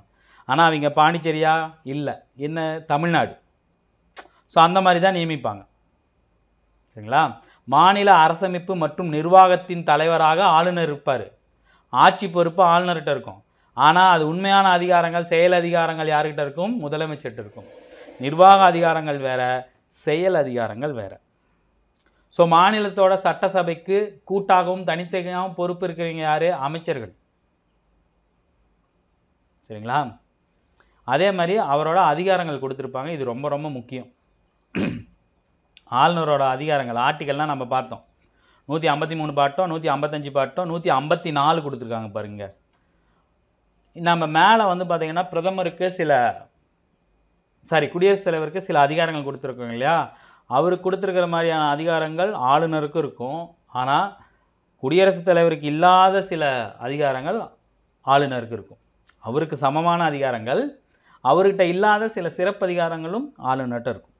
ஆனால் அவங்க பாண்டிச்சேரியா இல்லை என்ன தமிழ்நாடு ஸோ அந்த மாதிரி தான் நியமிப்பாங்க சரிங்களா மாநில அரசமைப்பு மற்றும் நிர்வாகத்தின் தலைவராக ஆளுநர் இருப்பார் ஆட்சி பொறுப்பு ஆளுநர்கிட்ட இருக்கும் ஆனால் அது உண்மையான அதிகாரங்கள் செயல் அதிகாரங்கள் யார்கிட்ட இருக்கும் முதலமைச்சர்கிட்ட இருக்கும் நிர்வாக அதிகாரங்கள் வேற செயல் அதிகாரங்கள் வேறு ஸோ மாநிலத்தோட சட்டசபைக்கு கூட்டாகவும் தனித்தனியாகவும் பொறுப்பு இருக்கிறவங்க யார் அமைச்சர்கள் சரிங்களா அதே மாதிரி அவரோட அதிகாரங்கள் கொடுத்துருப்பாங்க இது ரொம்ப ரொம்ப முக்கியம் ஆளுநரோட அதிகாரங்கள் ஆர்டிக்கல்லாம் நம்ம பார்த்தோம் நூற்றி ஐம்பத்தி மூணு பாட்டோ நூற்றி ஐம்பத்தஞ்சு பாட்டோ நூற்றி ஐம்பத்தி நாலு கொடுத்துருக்காங்க பாருங்கள் நம்ம மேலே வந்து பார்த்திங்கன்னா பிரதமருக்கு சில சாரி குடியரசுத் தலைவருக்கு சில அதிகாரங்கள் கொடுத்துருக்கோம் இல்லையா அவருக்கு கொடுத்துருக்கிற மாதிரியான அதிகாரங்கள் ஆளுநருக்கும் இருக்கும் ஆனால் குடியரசுத் தலைவருக்கு இல்லாத சில அதிகாரங்கள் ஆளுநருக்கு இருக்கும் அவருக்கு சமமான அதிகாரங்கள் அவர்கிட்ட இல்லாத சில சிறப்பு அதிகாரங்களும் ஆளுநர்கிட்ட இருக்கும்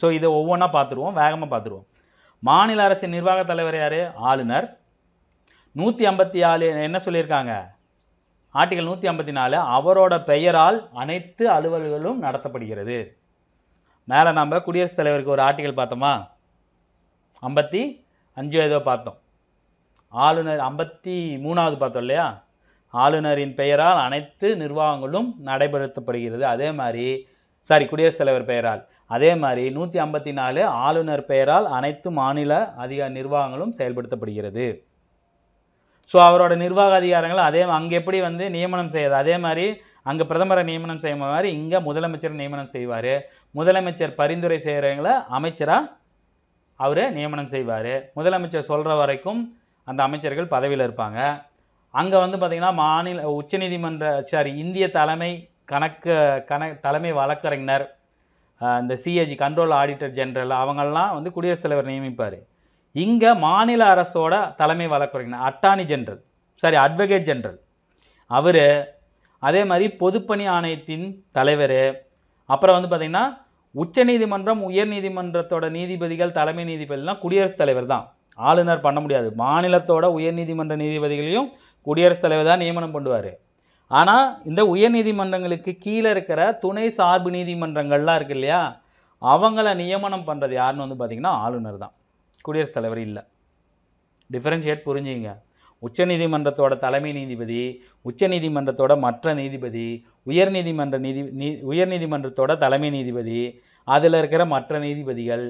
ஸோ இதை ஒவ்வொன்றா பார்த்துருவோம் வேகமாக பார்த்துருவோம் மாநில அரசின் நிர்வாக தலைவர் யார் ஆளுநர் நூற்றி ஐம்பத்தி ஆளு என்ன சொல்லியிருக்காங்க ஆர்டிகல் நூற்றி ஐம்பத்தி நாலு அவரோட பெயரால் அனைத்து அலுவல்களும் நடத்தப்படுகிறது மேலே நம்ம குடியரசுத் தலைவருக்கு ஒரு ஆர்டிகல் பார்த்தோமா ஐம்பத்தி அஞ்சு ஏதோ பார்த்தோம் ஆளுநர் ஐம்பத்தி மூணாவது பார்த்தோம் இல்லையா ஆளுநரின் பெயரால் அனைத்து நிர்வாகங்களும் நடைபெறுத்தப்படுகிறது அதே மாதிரி சாரி குடியரசுத் தலைவர் பெயரால் அதே மாதிரி நூற்றி ஐம்பத்தி நாலு ஆளுநர் பெயரால் அனைத்து மாநில அதிக நிர்வாகங்களும் செயல்படுத்தப்படுகிறது ஸோ அவரோட நிர்வாக அதிகாரங்கள் அதே அங்கே எப்படி வந்து நியமனம் செய்யாது அதே மாதிரி அங்கே பிரதமரை நியமனம் செய்யும் மாதிரி இங்கே முதலமைச்சர் நியமனம் செய்வார் முதலமைச்சர் பரிந்துரை செய்கிறவங்கள அமைச்சராக அவர் நியமனம் செய்வார் முதலமைச்சர் சொல்கிற வரைக்கும் அந்த அமைச்சர்கள் பதவியில் இருப்பாங்க அங்கே வந்து பார்த்திங்கன்னா மாநில உச்சநீதிமன்ற சாரி இந்திய தலைமை கணக்கு கண தலைமை வழக்கறிஞர் இந்த சிஏஜி கண்ட்ரோல் ஆடிட்டர் ஜெனரல் அவங்கள்லாம் வந்து குடியரசுத் தலைவர் நியமிப்பார் இங்கே மாநில அரசோட தலைமை வழக்கறிஞர் attorney general sorry advocate general அவர் அதே மாதிரி பொதுப்பணி ஆணையத்தின் தலைவர் அப்புறம் வந்து பார்த்திங்கன்னா உச்சநீதிமன்றம் உயர்நீதிமன்றத்தோட நீதிபதிகள் தலைமை நீதிபதிலாம் குடியரசுத் தலைவர் தான் ஆளுநர் பண்ண முடியாது மாநிலத்தோட உயர்நீதிமன்ற நீதிபதிகளையும் குடியரசுத் தலைவர் தான் நியமனம் பண்ணுவார் ஆனால் இந்த உயர்நீதிமன்றங்களுக்கு கீழே இருக்கிற துணை சார்பு நீதிமன்றங்கள்லாம் இருக்கு இல்லையா அவங்கள நியமனம் பண்ணுறது யாருன்னு வந்து பார்த்திங்கன்னா ஆளுநர் தான் குடியரசுத் தலைவர் இல்லை டிஃப்ரென்ஷியேட் புரிஞ்சுங்க உச்சநீதிமன்றத்தோட தலைமை நீதிபதி உச்சநீதிமன்றத்தோட மற்ற நீதிபதி உயர்நீதிமன்ற நீதி நீ உயர்நீதிமன்றத்தோட தலைமை நீதிபதி அதில் இருக்கிற மற்ற நீதிபதிகள்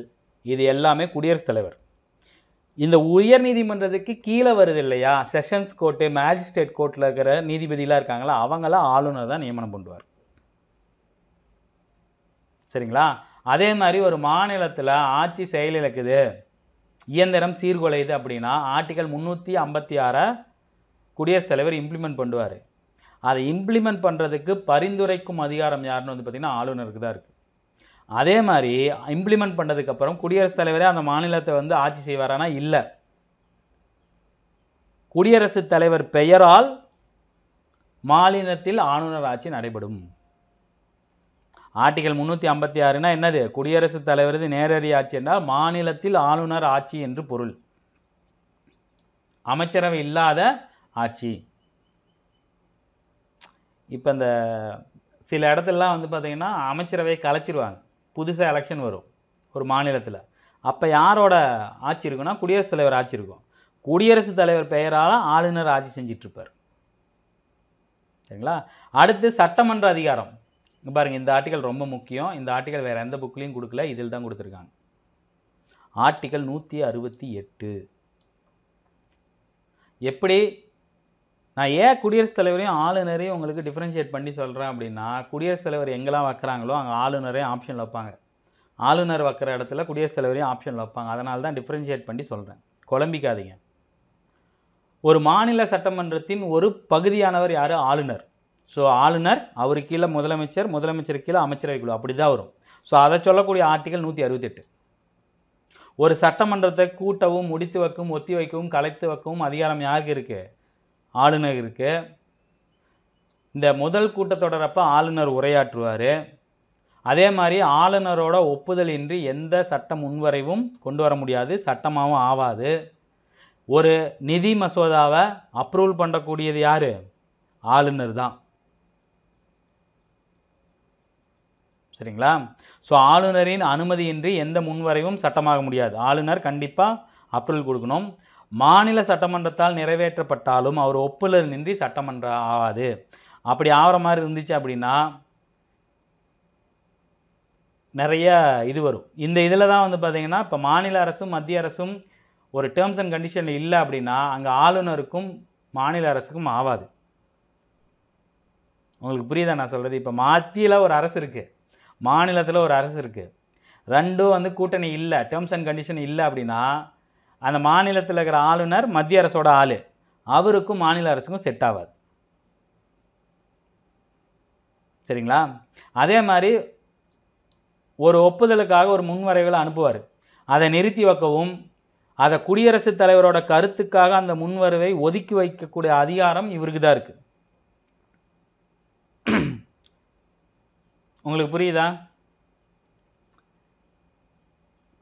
இது எல்லாமே குடியரசுத் தலைவர் இந்த உயர் நீதிமன்றத்துக்கு கீழே வருது இல்லையா செஷன்ஸ் கோர்ட்டு மேஜிஸ்ட்ரேட் கோர்ட்டில் இருக்கிற நீதிபதியெலாம் இருக்காங்களா அவங்களாம் ஆளுநர் தான் நியமனம் பண்ணுவார் சரிங்களா அதே மாதிரி ஒரு மாநிலத்தில் ஆட்சி செயலிழக்குது இயந்திரம் சீர்குலையுது அப்படின்னா ஆர்டிகல் முந்நூற்றி ஐம்பத்தி ஆறை குடியரசுத் தலைவர் இம்ப்ளிமெண்ட் பண்ணுவார் அதை இம்ப்ளிமெண்ட் பண்ணுறதுக்கு பரிந்துரைக்கும் அதிகாரம் யாருன்னு வந்து பார்த்திங்கன்னா ஆளுநருக்கு தான் இருக்குது அதே மாதிரி இம்ப்ளிமெண்ட் பண்ணதுக்கப்புறம் குடியரசுத் தலைவரே அந்த மாநிலத்தை வந்து ஆட்சி செய்வாரானா இல்லை குடியரசுத் தலைவர் பெயரால் மாநிலத்தில் ஆளுநர் ஆட்சி நடைபெறும் ஆர்டிகல் முந்நூற்றி ஐம்பத்தி ஆறுனா என்னது குடியரசுத் தலைவரது நேரடி ஆட்சி என்றால் மாநிலத்தில் ஆளுநர் ஆட்சி என்று பொருள் அமைச்சரவை இல்லாத ஆட்சி இப்போ இந்த சில இடத்துலலாம் வந்து பார்த்திங்கன்னா அமைச்சரவையை கலைச்சிருவாங்க புதுசாக எலெக்ஷன் வரும் ஒரு மாநிலத்தில் அப்போ யாரோட ஆட்சி இருக்குன்னா குடியரசுத் தலைவர் ஆட்சி இருக்கும் குடியரசுத் தலைவர் பெயரால் ஆளுநர் ஆட்சி செஞ்சிட்ருப்பார் சரிங்களா அடுத்து சட்டமன்ற அதிகாரம் இங்கே பாருங்கள் இந்த ஆர்டிக்கல் ரொம்ப முக்கியம் இந்த ஆர்டிக்கல் வேறு எந்த புக்லேயும் கொடுக்கல இதில் தான் கொடுத்துருக்காங்க ஆர்டிக்கல் நூற்றி அறுபத்தி எட்டு எப்படி நான் ஏன் குடியரசுத் தலைவரையும் ஆளுநரையும் உங்களுக்கு டிஃப்ரென்ஷியேட் பண்ணி சொல்கிறேன் அப்படின்னா குடியரசுத் தலைவர் எங்கெல்லாம் வைக்கிறாங்களோ அங்கே ஆளுநரையும் ஆப்ஷன் வைப்பாங்க ஆளுநர் வைக்கிற இடத்துல குடியரசுத் தலைவரையும் ஆப்ஷன் வைப்பாங்க அதனால தான் டிஃப்ரென்ஷியேட் பண்ணி சொல்கிறேன் குழம்பிக்காதீங்க ஒரு மாநில சட்டமன்றத்தின் ஒரு பகுதியானவர் யார் ஆளுநர் ஸோ ஆளுநர் அவர் கீழே முதலமைச்சர் முதலமைச்சர் கீழே அமைச்சரவை குழு அப்படி தான் வரும் ஸோ அதை சொல்லக்கூடிய ஆர்டிகல் நூற்றி அறுபத்தெட்டு ஒரு சட்டமன்றத்தை கூட்டவும் முடித்து வைக்கவும் ஒத்தி வைக்கவும் கலைத்து வைக்கவும் அதிகாரம் யாருக்கு இருக்குது ஆளுநர் இருக்குது இந்த முதல் கூட்டத்தொடரப்போ ஆளுநர் உரையாற்றுவார் அதே மாதிரி ஆளுநரோட ஒப்புதல் இன்றி எந்த சட்ட முன்வரைவும் கொண்டு வர முடியாது சட்டமாகவும் ஆவாது ஒரு நிதி மசோதாவை அப்ரூவல் பண்ணக்கூடியது யார் ஆளுநர் தான் சரிங்களா ஸோ ஆளுநரின் அனுமதியின்றி எந்த முன்வரைவும் சட்டமாக முடியாது ஆளுநர் கண்டிப்பாக அப்ரூவல் கொடுக்கணும் மாநில சட்டமன்றத்தால் நிறைவேற்றப்பட்டாலும் அவர் ஒப்புதல் நின்றி சட்டமன்றம் ஆகாது அப்படி ஆகிற மாதிரி இருந்துச்சு அப்படின்னா நிறைய இது வரும் இந்த இதில் தான் வந்து பார்த்திங்கன்னா இப்போ மாநில அரசும் மத்திய அரசும் ஒரு டேர்ம்ஸ் அண்ட் கண்டிஷனில் இல்லை அப்படின்னா அங்கே ஆளுநருக்கும் மாநில அரசுக்கும் ஆகாது உங்களுக்கு புரியுதா நான் சொல்கிறது இப்போ மத்தியில் ஒரு அரசு இருக்குது மாநிலத்தில் ஒரு அரசு இருக்குது ரெண்டும் வந்து கூட்டணி இல்லை டேர்ம்ஸ் அண்ட் கண்டிஷன் இல்லை அப்படின்னா அந்த மாநிலத்தில் இருக்கிற ஆளுநர் மத்திய அரசோட ஆள் அவருக்கும் மாநில அரசுக்கும் செட் ஆகாது சரிங்களா அதே மாதிரி ஒரு ஒப்புதலுக்காக ஒரு முன்வரைவில் அனுப்புவார் அதை நிறுத்தி வைக்கவும் அதை குடியரசுத் தலைவரோட கருத்துக்காக அந்த முன்வருவை ஒதுக்கி வைக்கக்கூடிய அதிகாரம் இவருக்கு தான் இருக்குது உங்களுக்கு புரியுதா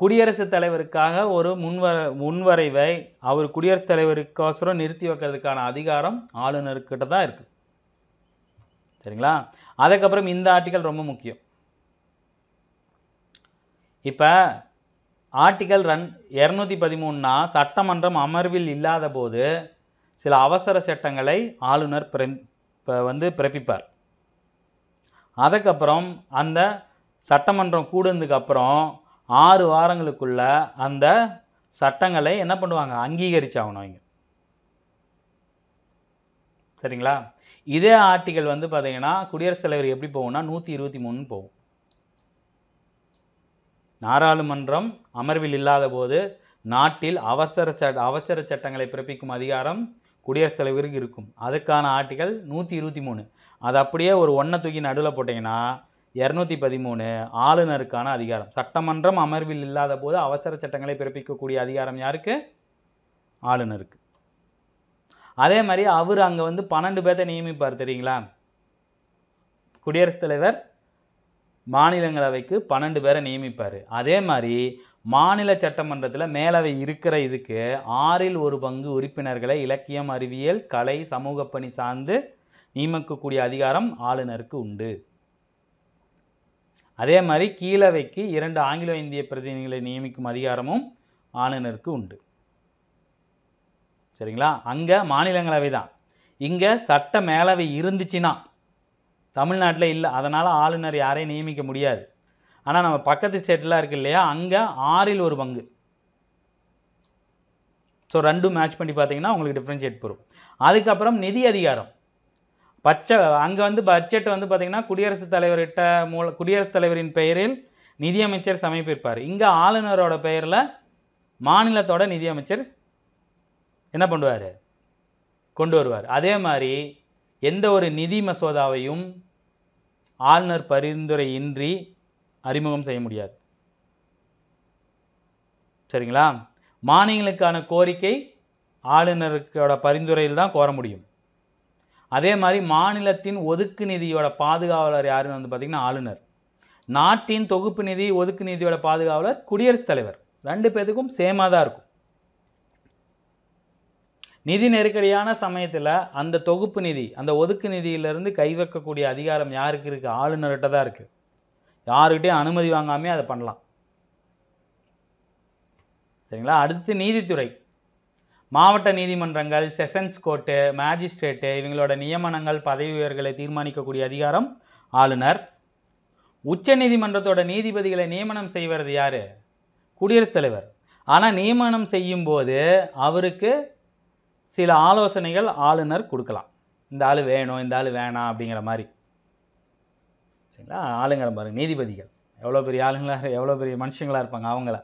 குடியரசுத் தலைவருக்காக ஒரு முன்வர முன்வரைவை அவர் குடியரசுத் தலைவருக்கோசரம் நிறுத்தி வைக்கிறதுக்கான அதிகாரம் ஆளுநருக்கிட்ட தான் இருக்கு சரிங்களா அதுக்கப்புறம் இந்த ஆர்டிக்கல் ரொம்ப முக்கியம் இப்போ ஆர்டிக்கல் ரன் இரநூத்தி பதிமூணுனா சட்டமன்றம் அமர்வில் இல்லாத போது சில அவசர சட்டங்களை ஆளுநர் பிற வந்து பிறப்பிப்பார் அதுக்கப்புறம் அந்த சட்டமன்றம் கூடுனதுக்கப்புறம் ஆறு வாரங்களுக்குள்ள அந்த சட்டங்களை என்ன பண்ணுவாங்க அங்கீகரிச்சாகணும் அவங்க சரிங்களா இதே ஆர்டிகல் வந்து பார்த்தீங்கன்னா குடியரசுத் தலைவர் எப்படி போகும்னா நூற்றி இருபத்தி மூணு போகும் நாடாளுமன்றம் அமர்வில் இல்லாத போது நாட்டில் அவசர சட்ட அவசர சட்டங்களை பிறப்பிக்கும் அதிகாரம் குடியரசுத் தலைவருக்கு இருக்கும் அதுக்கான ஆர்டிகல் நூற்றி இருபத்தி மூணு அது அப்படியே ஒரு ஒன்றை தூக்கி நடுவில் போட்டிங்கன்னா இரநூத்தி பதிமூணு ஆளுநருக்கான அதிகாரம் சட்டமன்றம் அமர்வில் இல்லாத போது அவசர சட்டங்களை பிறப்பிக்கக்கூடிய அதிகாரம் யாருக்கு ஆளுநருக்கு அதே மாதிரி அவர் அங்கே வந்து பன்னெண்டு பேர்த்த நியமிப்பார் தெரியுங்களா குடியரசுத் தலைவர் மாநிலங்களவைக்கு பன்னெண்டு பேரை நியமிப்பார் அதே மாதிரி மாநில சட்டமன்றத்தில் மேலவை இருக்கிற இதுக்கு ஆறில் ஒரு பங்கு உறுப்பினர்களை இலக்கியம் அறிவியல் கலை சமூக பணி சார்ந்து நியமிக்கக்கூடிய அதிகாரம் ஆளுநருக்கு உண்டு அதே மாதிரி கீழவைக்கு இரண்டு ஆங்கிலோ இந்திய பிரதிநிதிகளை நியமிக்கும் அதிகாரமும் ஆளுநருக்கு உண்டு சரிங்களா அங்கே மாநிலங்களவை தான் இங்கே சட்ட மேலவை இருந்துச்சுன்னா தமிழ்நாட்டில் இல்லை அதனால் ஆளுநர் யாரையும் நியமிக்க முடியாது ஆனால் நம்ம பக்கத்து ஸ்டேட்லாம் இருக்கு இல்லையா அங்கே ஆறில் ஒரு பங்கு ஸோ ரெண்டும் மேட்ச் பண்ணி பார்த்தீங்கன்னா உங்களுக்கு டிஃப்ரென்ஷியேட் வரும் அதுக்கப்புறம் நிதி அதிகாரம் பச்சை அங்கே வந்து பட்ஜெட் வந்து பார்த்திங்கன்னா குடியரசுத் தலைவர்கிட்ட மூல குடியரசுத் தலைவரின் பெயரில் நிதியமைச்சர் சமைப்பிருப்பார் இங்கே ஆளுநரோட பெயரில் மாநிலத்தோட நிதியமைச்சர் என்ன பண்ணுவார் கொண்டு வருவார் அதே மாதிரி எந்த ஒரு நிதி மசோதாவையும் ஆளுநர் பரிந்துரையின்றி அறிமுகம் செய்ய முடியாது சரிங்களா மாநிலங்களுக்கான கோரிக்கை ஆளுநருக்கோட பரிந்துரையில் தான் கோர முடியும் அதே மாதிரி மாநிலத்தின் ஒதுக்கு நிதியோட பாதுகாவலர் யாருன்னு வந்து பார்த்திங்கன்னா ஆளுநர் நாட்டின் தொகுப்பு நிதி ஒதுக்கு நிதியோட பாதுகாவலர் குடியரசுத் தலைவர் ரெண்டு பேர்த்துக்கும் சேமாக தான் இருக்கும் நிதி நெருக்கடியான சமயத்தில் அந்த தொகுப்பு நிதி அந்த ஒதுக்கு நிதியிலிருந்து வைக்கக்கூடிய அதிகாரம் யாருக்கு இருக்குது ஆளுநர்கிட்ட தான் இருக்குது யாருக்கிட்டையும் அனுமதி வாங்காமே அதை பண்ணலாம் சரிங்களா அடுத்து நீதித்துறை மாவட்ட நீதிமன்றங்கள் செஷன்ஸ் கோர்ட்டு மேஜிஸ்ட்ரேட்டு இவங்களோட நியமனங்கள் பதவி உயர்களை தீர்மானிக்கக்கூடிய அதிகாரம் ஆளுநர் உச்ச நீதிமன்றத்தோட நீதிபதிகளை நியமனம் செய்வது யார் குடியரசுத் தலைவர் ஆனால் நியமனம் செய்யும் போது அவருக்கு சில ஆலோசனைகள் ஆளுநர் கொடுக்கலாம் இந்த ஆள் வேணும் இந்த ஆள் வேணாம் அப்படிங்கிற மாதிரி சரிங்களா ஆளுங்கிற பாருங்க நீதிபதிகள் எவ்வளோ பெரிய ஆளுங்களாக எவ்வளோ பெரிய மனுஷங்களாக இருப்பாங்க அவங்கள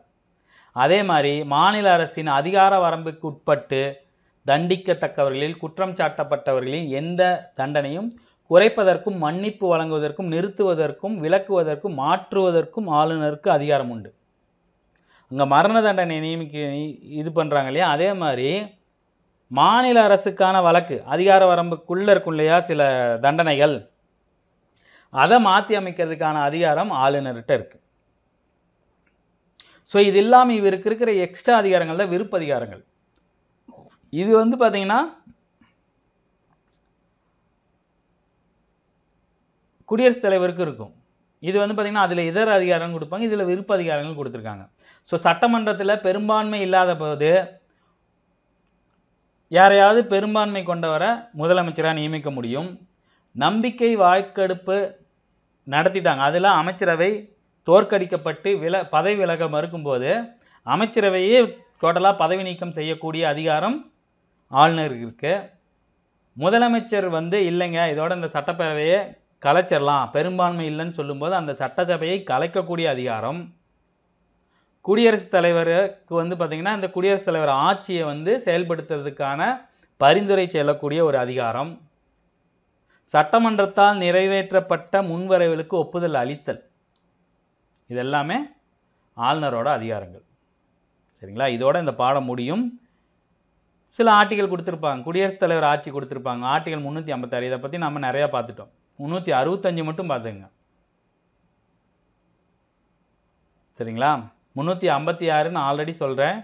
அதே மாதிரி மாநில அரசின் அதிகார வரம்புக்கு உட்பட்டு தண்டிக்கத்தக்கவர்களில் குற்றம் சாட்டப்பட்டவர்களின் எந்த தண்டனையும் குறைப்பதற்கும் மன்னிப்பு வழங்குவதற்கும் நிறுத்துவதற்கும் விலக்குவதற்கும் மாற்றுவதற்கும் ஆளுநருக்கு அதிகாரம் உண்டு அங்கே மரண தண்டனை நியமிக்க இது பண்ணுறாங்க இல்லையா அதே மாதிரி மாநில அரசுக்கான வழக்கு அதிகார வரம்புக்குள்ளே இருக்கும் இல்லையா சில தண்டனைகள் அதை மாற்றி அமைக்கிறதுக்கான அதிகாரம் ஆளுநர்கிட்ட இருக்குது ஸோ இது இல்லாமல் இவருக்கு இருக்கிற எக்ஸ்ட்ரா அதிகாரங்கள் தான் விருப்ப அதிகாரங்கள் இது வந்து பார்த்தீங்கன்னா குடியரசுத் தலைவருக்கு இருக்கும் இது வந்து பார்த்திங்கன்னா அதில் இதர அதிகாரம் கொடுப்பாங்க இதில் விருப்ப அதிகாரங்கள் கொடுத்துருக்காங்க ஸோ சட்டமன்றத்தில் பெரும்பான்மை இல்லாத போது யாரையாவது பெரும்பான்மை கொண்டவரை முதலமைச்சராக நியமிக்க முடியும் நம்பிக்கை வாக்கெடுப்பு நடத்திட்டாங்க அதில் அமைச்சரவை தோற்கடிக்கப்பட்டு வில பதவி விலக மறுக்கும்போது அமைச்சரவையே டோட்டலாக பதவி நீக்கம் செய்யக்கூடிய அதிகாரம் ஆளுநர் இருக்குது முதலமைச்சர் வந்து இல்லைங்க இதோட இந்த சட்டப்பேரவையை கலைச்சிடலாம் பெரும்பான்மை இல்லைன்னு சொல்லும்போது அந்த சட்டசபையை கலைக்கக்கூடிய அதிகாரம் குடியரசுத் தலைவருக்கு வந்து பார்த்திங்கன்னா இந்த குடியரசுத் தலைவர் ஆட்சியை வந்து செயல்படுத்துறதுக்கான பரிந்துரை செல்லக்கூடிய ஒரு அதிகாரம் சட்டமன்றத்தால் நிறைவேற்றப்பட்ட முன்வரைவுகளுக்கு ஒப்புதல் அளித்தல் இது எல்லாமே ஆளுநரோட அதிகாரங்கள் சரிங்களா இதோட இந்த பாடம் முடியும் சில ஆர்டிகள் கொடுத்துருப்பாங்க குடியரசுத் தலைவர் ஆட்சி கொடுத்துருப்பாங்க ஆர்டிகல் முந்நூற்றி ஐம்பத்தாறு இதை பற்றி நம்ம நிறையா பார்த்துட்டோம் முந்நூற்றி அறுபத்தஞ்சு மட்டும் பார்த்துங்க சரிங்களா முந்நூற்றி ஐம்பத்தி ஆறுன்னு ஆல்ரெடி சொல்கிறேன்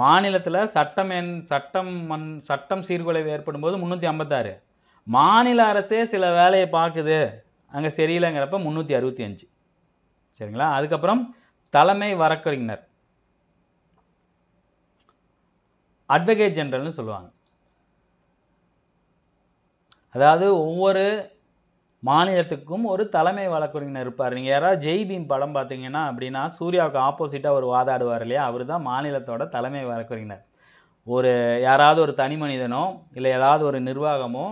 மாநிலத்தில் சட்டம் என் சட்டம் மண் சட்டம் சீர்குலைவு ஏற்படும் போது முந்நூற்றி ஐம்பத்தாறு மாநில அரசே சில வேலையை பார்க்குது அங்கே சரியில்லைங்கிறப்ப முந்நூற்றி அறுபத்தி அஞ்சு சரிங்களா அதுக்கப்புறம் தலைமை வழக்கறிஞர் அட்வொகேட் ஜெனரல்னு சொல்லுவாங்க அதாவது ஒவ்வொரு மாநிலத்துக்கும் ஒரு தலைமை வழக்குறிஞர் இருப்பார் நீங்கள் யாராவது ஜெய்பீம் படம் பார்த்தீங்கன்னா அப்படின்னா சூர்யாவுக்கு ஆப்போசிட்டாக ஒரு வாதாடுவார் இல்லையா அவர் தான் மாநிலத்தோட தலைமை வழக்குறிஞர் ஒரு யாராவது ஒரு தனி மனிதனோ இல்லை ஏதாவது ஒரு நிர்வாகமோ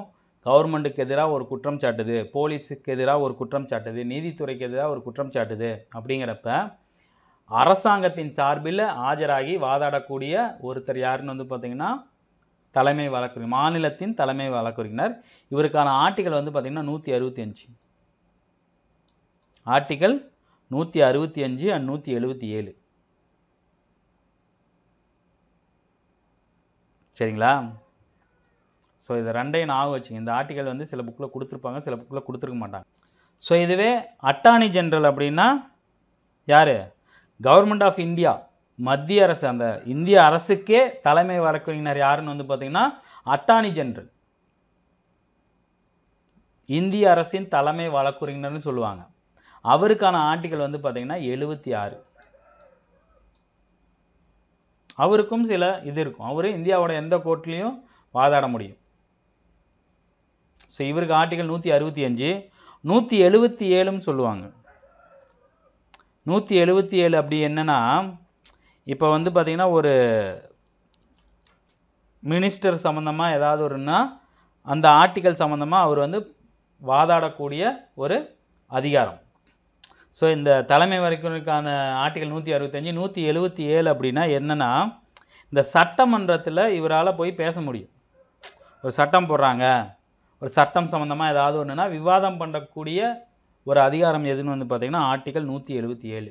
கவர்மெண்ட்டுக்கு எதிராக ஒரு குற்றம் சாட்டுது போலீஸுக்கு எதிராக ஒரு குற்றம் சாட்டுது நீதித்துறைக்கு எதிராக ஒரு குற்றம் சாட்டுது அப்படிங்கிறப்ப அரசாங்கத்தின் சார்பில் ஆஜராகி வாதாடக்கூடிய ஒருத்தர் யாருன்னு வந்து பார்த்திங்கன்னா தலைமை வழக்கு மாநிலத்தின் தலைமை வழக்குறிஞர் இவருக்கான ஆர்டிகல் வந்து பார்த்திங்கன்னா நூற்றி அறுபத்தி அஞ்சு ஆர்டிக்கல் நூற்றி அறுபத்தி அஞ்சு அண்ட் நூற்றி எழுபத்தி ஏழு சரிங்களா ஸோ இதை ரெண்டையும் ஞாபகம் வச்சுங்க இந்த ஆர்டிக்கல் வந்து சில புக்கில் கொடுத்துருப்பாங்க சில புக்கில் கொடுத்துருக்க மாட்டாங்க ஸோ இதுவே அட்டானி ஜென்ரல் அப்படின்னா யார் கவர்மெண்ட் ஆஃப் இந்தியா மத்திய அரசு அந்த இந்திய அரசுக்கே தலைமை வழக்கறிஞர் யாருன்னு வந்து பார்த்தீங்கன்னா அட்டானி ஜென்ரல் இந்திய அரசின் தலைமை வழக்குறிஞர்னு சொல்லுவாங்க அவருக்கான ஆர்டிக்கல் வந்து பார்த்தீங்கன்னா எழுபத்தி ஆறு அவருக்கும் சில இது இருக்கும் அவரும் இந்தியாவோட எந்த கோர்ட்லேயும் வாதாட முடியும் ஸோ இவருக்கு ஆர்டிகல் நூற்றி அறுபத்தி அஞ்சு நூற்றி எழுபத்தி ஏழுன்னு சொல்லுவாங்க நூற்றி எழுபத்தி ஏழு அப்படி என்னென்னா இப்போ வந்து பார்த்திங்கன்னா ஒரு மினிஸ்டர் சம்மந்தமாக ஏதாவது ஒருன்னா அந்த ஆர்டிக்கல் சம்மந்தமாக அவர் வந்து வாதாடக்கூடிய ஒரு அதிகாரம் ஸோ இந்த தலைமை வரைக்கும்க்கான ஆர்டிகல் நூற்றி அறுபத்தஞ்சு நூற்றி எழுபத்தி ஏழு அப்படின்னா என்னென்னா இந்த சட்டமன்றத்தில் இவரால் போய் பேச முடியும் ஒரு சட்டம் போடுறாங்க ஒரு சட்டம் சம்மந்தமாக ஏதாவது ஒன்றுனா விவாதம் பண்ணக்கூடிய ஒரு அதிகாரம் எதுன்னு வந்து பார்த்திங்கன்னா ஆர்டிக்கல் நூற்றி எழுபத்தி ஏழு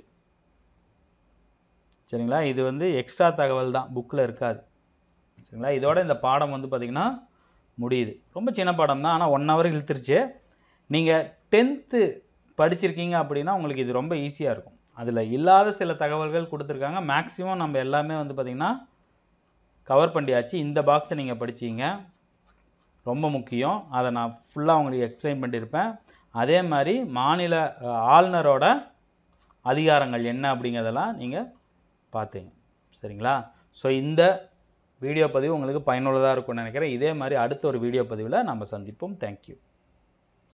சரிங்களா இது வந்து எக்ஸ்ட்ரா தகவல் தான் புக்கில் இருக்காது சரிங்களா இதோட இந்த பாடம் வந்து பார்த்திங்கன்னா முடியுது ரொம்ப சின்ன பாடம் தான் ஆனால் ஒன் ஹவர் இழுத்துருச்சு நீங்கள் டென்த்து படிச்சிருக்கீங்க அப்படின்னா உங்களுக்கு இது ரொம்ப ஈஸியாக இருக்கும் அதில் இல்லாத சில தகவல்கள் கொடுத்துருக்காங்க மேக்ஸிமம் நம்ம எல்லாமே வந்து பார்த்திங்கன்னா கவர் பண்ணியாச்சு இந்த பாக்ஸை நீங்கள் படிச்சிங்க ரொம்ப முக்கியம் அதை நான் ஃபுல்லாக உங்களுக்கு எக்ஸ்பிளைன் பண்ணியிருப்பேன் அதே மாதிரி மாநில ஆளுநரோட அதிகாரங்கள் என்ன அப்படிங்கிறதெல்லாம் நீங்கள் பார்த்தீங்க சரிங்களா ஸோ இந்த வீடியோ பதிவு உங்களுக்கு பயனுள்ளதாக இருக்கும்னு நினைக்கிறேன் இதே மாதிரி அடுத்த ஒரு வீடியோ பதிவில் நம்ம சந்திப்போம் தேங்க்யூ